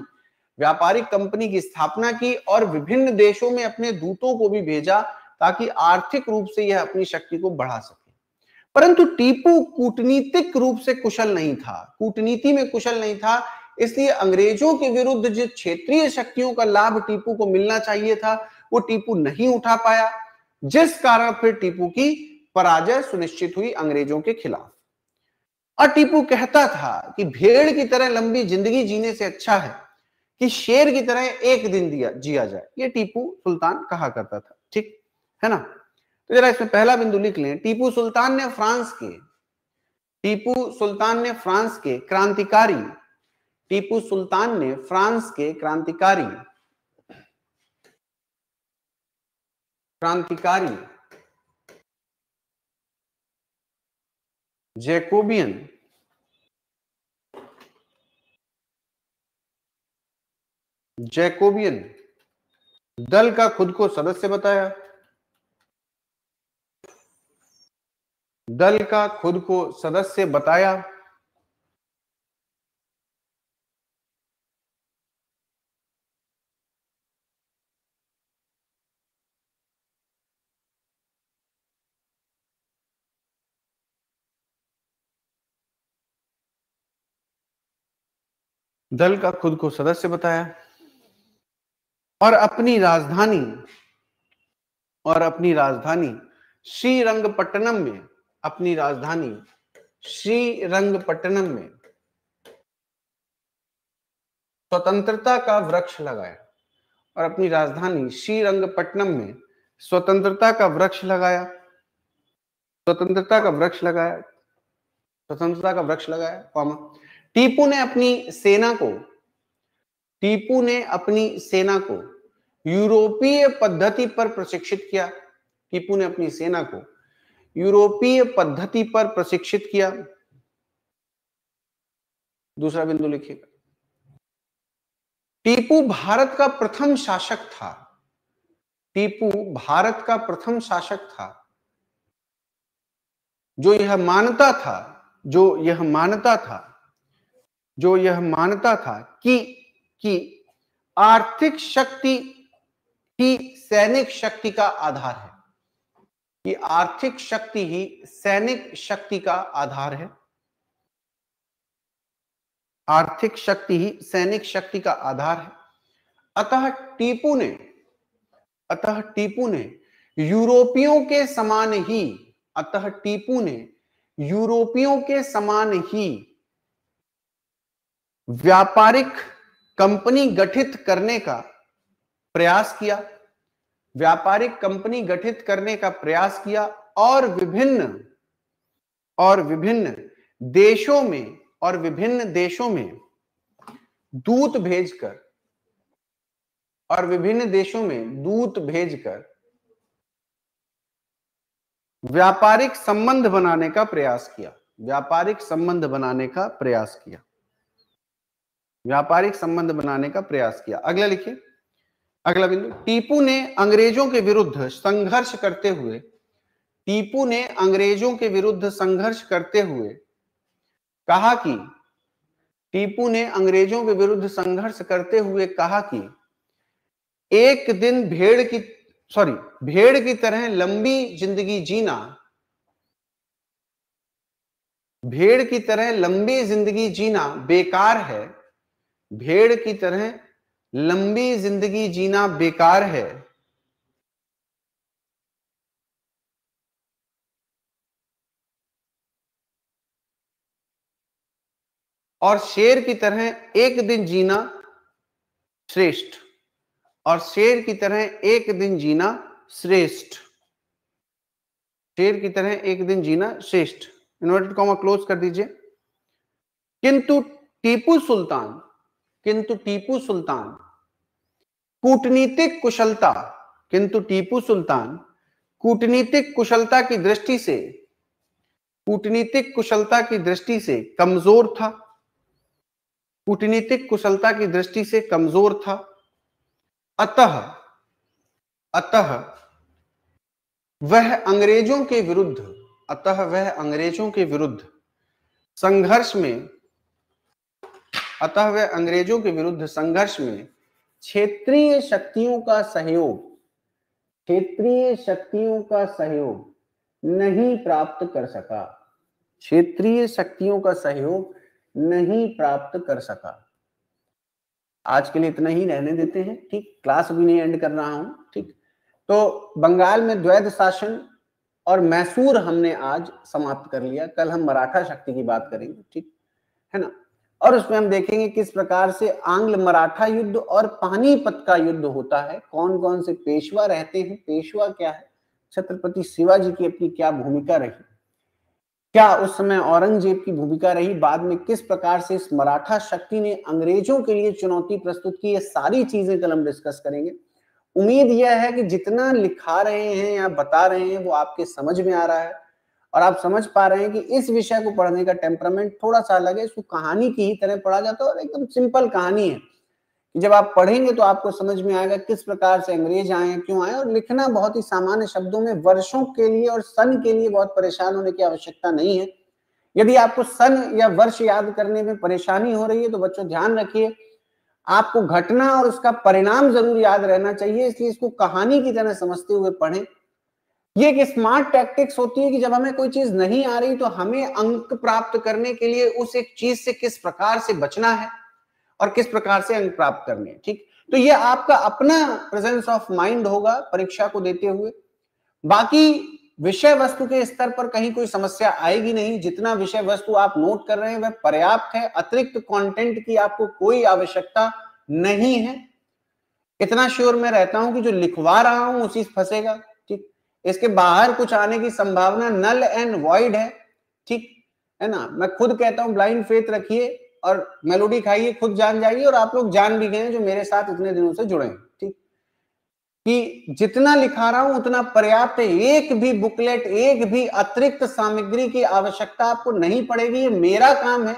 व्यापारिक कंपनी की स्थापना की और विभिन्न देशों में अपने दूतों को भी भेजा ताकि आर्थिक रूप से यह अपनी शक्ति को बढ़ा सके परंतु टीपू कूटनीतिक रूप से कुशल नहीं था कूटनीति में कुशल नहीं था इसलिए अंग्रेजों के विरुद्ध जिस क्षेत्रीय शक्तियों का लाभ टीपू को मिलना चाहिए था वो टीपू नहीं उठा पाया जिस कारण फिर टीपू की पराजय सुनिश्चित हुई अंग्रेजों के खिलाफ और टीपू कहता था कि भेड़ की तरह लंबी जिंदगी जीने से अच्छा है कि शेर की तरह एक दिन दिया जिया जाए ये टीपू सुल्तान कहा करता था ठीक है ना तो जरा इसमें पहला बिंदु लिख लें टीपू सुल्तान ने फ्रांस के टीपू सुल्तान ने फ्रांस के क्रांतिकारी टीपू सुल्तान ने फ्रांस के क्रांतिकारी क्रांतिकारी जैकोबियन जैकोबियन दल का खुद को सदस्य बताया दल का खुद को सदस्य बताया दल का खुद को सदस्य बताया और अपनी राजधानी और अपनी राजधानी श्रीरंगपट्टनम में अपनी राजधानी श्रीरंगपट्टनम में स्वतंत्रता का वृक्ष लगाया और अपनी राजधानी श्रीरंगपट्टनम में स्वतंत्रता का वृक्ष लगाया स्वतंत्रता का वृक्ष लगाया स्वतंत्रता का वृक्ष लगाया टीपू ने अपनी सेना को टीपू ने अपनी सेना को यूरोपीय पद्धति पर प्रशिक्षित किया टीपू ने अपनी सेना को यूरोपीय पद्धति पर प्रशिक्षित किया दूसरा बिंदु लिखिएगा टीपू भारत का प्रथम शासक था टीपू भारत का प्रथम शासक था जो यह मानता था जो यह मानता था जो यह मानता था कि कि आर्थिक शक्ति ही सैनिक शक्ति का आधार है कि आर्थिक शक्ति ही सैनिक शक्ति का आधार है आर्थिक शक्ति ही सैनिक शक्ति का आधार है अतः टीपू ने अतः टीपू ने यूरोपियों के समान ही अतः टीपू ने यूरोपियों के समान ही व्यापारिक कंपनी गठित करने का प्रयास किया व्यापारिक कंपनी गठित करने का प्रयास किया और विभिन्न और विभिन्न देशों में और विभिन्न देशों में दूत भेजकर और विभिन्न देशों में दूत भेजकर व्यापारिक संबंध बनाने का प्रयास किया व्यापारिक संबंध बनाने का प्रयास किया व्यापारिक संबंध बनाने का प्रयास किया अगला लिखिए अगला बिंदु टीपू ने अंग्रेजों के विरुद्ध संघर्ष करते हुए टीपू ने अंग्रेजों के विरुद्ध संघर्ष करते हुए कहा कि टीपू ने अंग्रेजों के विरुद्ध संघर्ष करते हुए कहा कि एक दिन भेड़ की सॉरी भेड़ की तरह लंबी जिंदगी जीना भेड़ की तरह लंबी जिंदगी जीना बेकार है भेड़ की तरह लंबी जिंदगी जीना बेकार है और शेर की तरह एक दिन जीना श्रेष्ठ और शेर की तरह एक दिन जीना श्रेष्ठ शेर की तरह एक दिन जीना श्रेष्ठ इन्वर्टेड कॉमा क्लोज कर दीजिए किंतु टीपू सुल्तान किंतु टीपू सुल्तान कूटनीतिक कुशलता किंतु टीपू सुल्तान कूटनीतिक कुशलता की दृष्टि से कूटनीतिक कुशलता की दृष्टि से कमजोर था कूटनीतिक कुशलता की दृष्टि से कमजोर था अतः अतः वह अंग्रेजों के विरुद्ध अतः वह अंग्रेजों के विरुद्ध संघर्ष में अतः वे अंग्रेजों के विरुद्ध संघर्ष में क्षेत्रीय शक्तियों का सहयोग क्षेत्रीय शक्तियों का सहयोग नहीं प्राप्त कर सका क्षेत्रीय शक्तियों का सहयोग नहीं प्राप्त कर सका आज के लिए इतना ही रहने देते हैं ठीक क्लास भी नहीं एंड कर रहा हूं ठीक तो बंगाल में द्वैध शासन और मैसूर हमने आज समाप्त कर लिया कल हम मराठा शक्ति की बात करेंगे ठीक है ना और उसमें हम देखेंगे किस प्रकार से आंग्ल मराठा युद्ध और पानीपत का युद्ध होता है कौन कौन से पेशवा रहते हैं पेशवा क्या है छत्रपति शिवाजी की अपनी क्या भूमिका रही क्या उस समय औरंगजेब की भूमिका रही बाद में किस प्रकार से इस मराठा शक्ति ने अंग्रेजों के लिए चुनौती प्रस्तुत की ये सारी चीजें कल हम डिस्कस करेंगे उम्मीद यह है कि जितना लिखा रहे हैं या बता रहे हैं वो आपके समझ में आ रहा है और आप समझ पा रहे हैं कि इस विषय को पढ़ने का टेम्परामेंट थोड़ा सा अलग है इसको कहानी की ही तरह पढ़ा जाता है और एकदम सिंपल कहानी है कि जब आप पढ़ेंगे तो आपको समझ में आएगा किस प्रकार से अंग्रेज आए क्यों आए और लिखना बहुत ही सामान्य शब्दों में वर्षों के लिए और सन के लिए बहुत परेशान होने की आवश्यकता नहीं है यदि आपको सन या वर्ष याद करने में परेशानी हो रही है तो बच्चों ध्यान रखिए आपको घटना और उसका परिणाम जरूर याद रहना चाहिए इसलिए इसको कहानी की तरह समझते हुए पढ़ें ये एक स्मार्ट टैक्टिक्स होती है कि जब हमें कोई चीज नहीं आ रही तो हमें अंक प्राप्त करने के लिए उस एक चीज से किस प्रकार से बचना है और किस प्रकार से अंक प्राप्त करने हैं ठीक तो ये आपका अपना प्रेजेंस ऑफ माइंड होगा परीक्षा को देते हुए बाकी विषय वस्तु के स्तर पर कहीं कोई समस्या आएगी नहीं जितना विषय वस्तु आप नोट कर रहे हैं वह पर्याप्त है अतिरिक्त कंटेंट की आपको कोई आवश्यकता नहीं है इतना श्योर मैं रहता हूं कि जो लिखवा रहा हूं उसी फंसेगा इसके बाहर कुछ आने की संभावना नल एंड वॉइड है ठीक है ना मैं खुद कहता हूं ब्लाइंड फेथ रखिए और मेलोडी खाइए खुद जान जाइए और आप लोग जान भी गए जो मेरे साथ इतने दिनों से जुड़े हैं ठीक कि जितना लिखा रहा हूं उतना पर्याप्त एक भी बुकलेट एक भी अतिरिक्त सामग्री की आवश्यकता आपको नहीं पड़ेगी ये मेरा काम है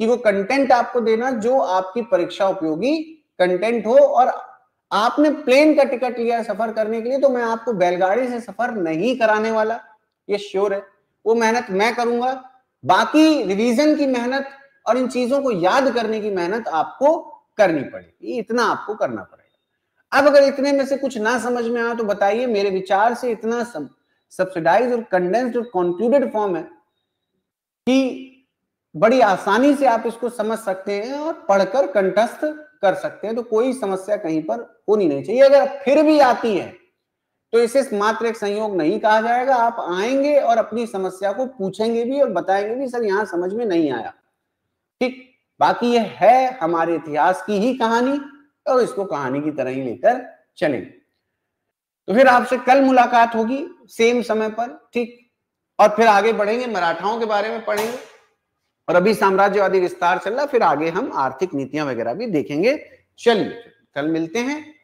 कि वो कंटेंट आपको देना जो आपकी परीक्षा उपयोगी कंटेंट हो और आपने प्लेन का टिकट लिया सफर करने के लिए तो मैं आपको बैलगाड़ी से सफर नहीं कराने वाला ये श्योर है वो मेहनत मैं करूंगा बाकी रिवीजन की मेहनत और इन चीजों को याद करने की मेहनत आपको करनी पड़ेगी इतना आपको करना पड़ेगा अब अगर इतने में से कुछ ना समझ में आ तो बताइए मेरे विचार से इतना सब्सिडाइज और कंडेंस्ड और कॉन्क्लूडेड फॉर्म है कि बड़ी आसानी से आप इसको समझ सकते हैं और पढ़कर कंठस्थ कर सकते हैं तो कोई समस्या कहीं पर होनी नहीं चाहिए अगर फिर भी आती है तो इसे मात्र एक संयोग नहीं कहा जाएगा आप आएंगे और अपनी समस्या को पूछेंगे भी और बताएंगे भी सर यहां समझ में नहीं आया ठीक बाकी यह है हमारे इतिहास की ही कहानी और इसको कहानी की तरह ही लेकर चलेंगे तो फिर आपसे कल मुलाकात होगी सेम समय पर ठीक और फिर आगे बढ़ेंगे मराठाओं के बारे में पढ़ेंगे और अभी साम्राज्यवादी विस्तार चल रहा फिर आगे हम आर्थिक नीतियां वगैरह भी देखेंगे चलिए कल मिलते हैं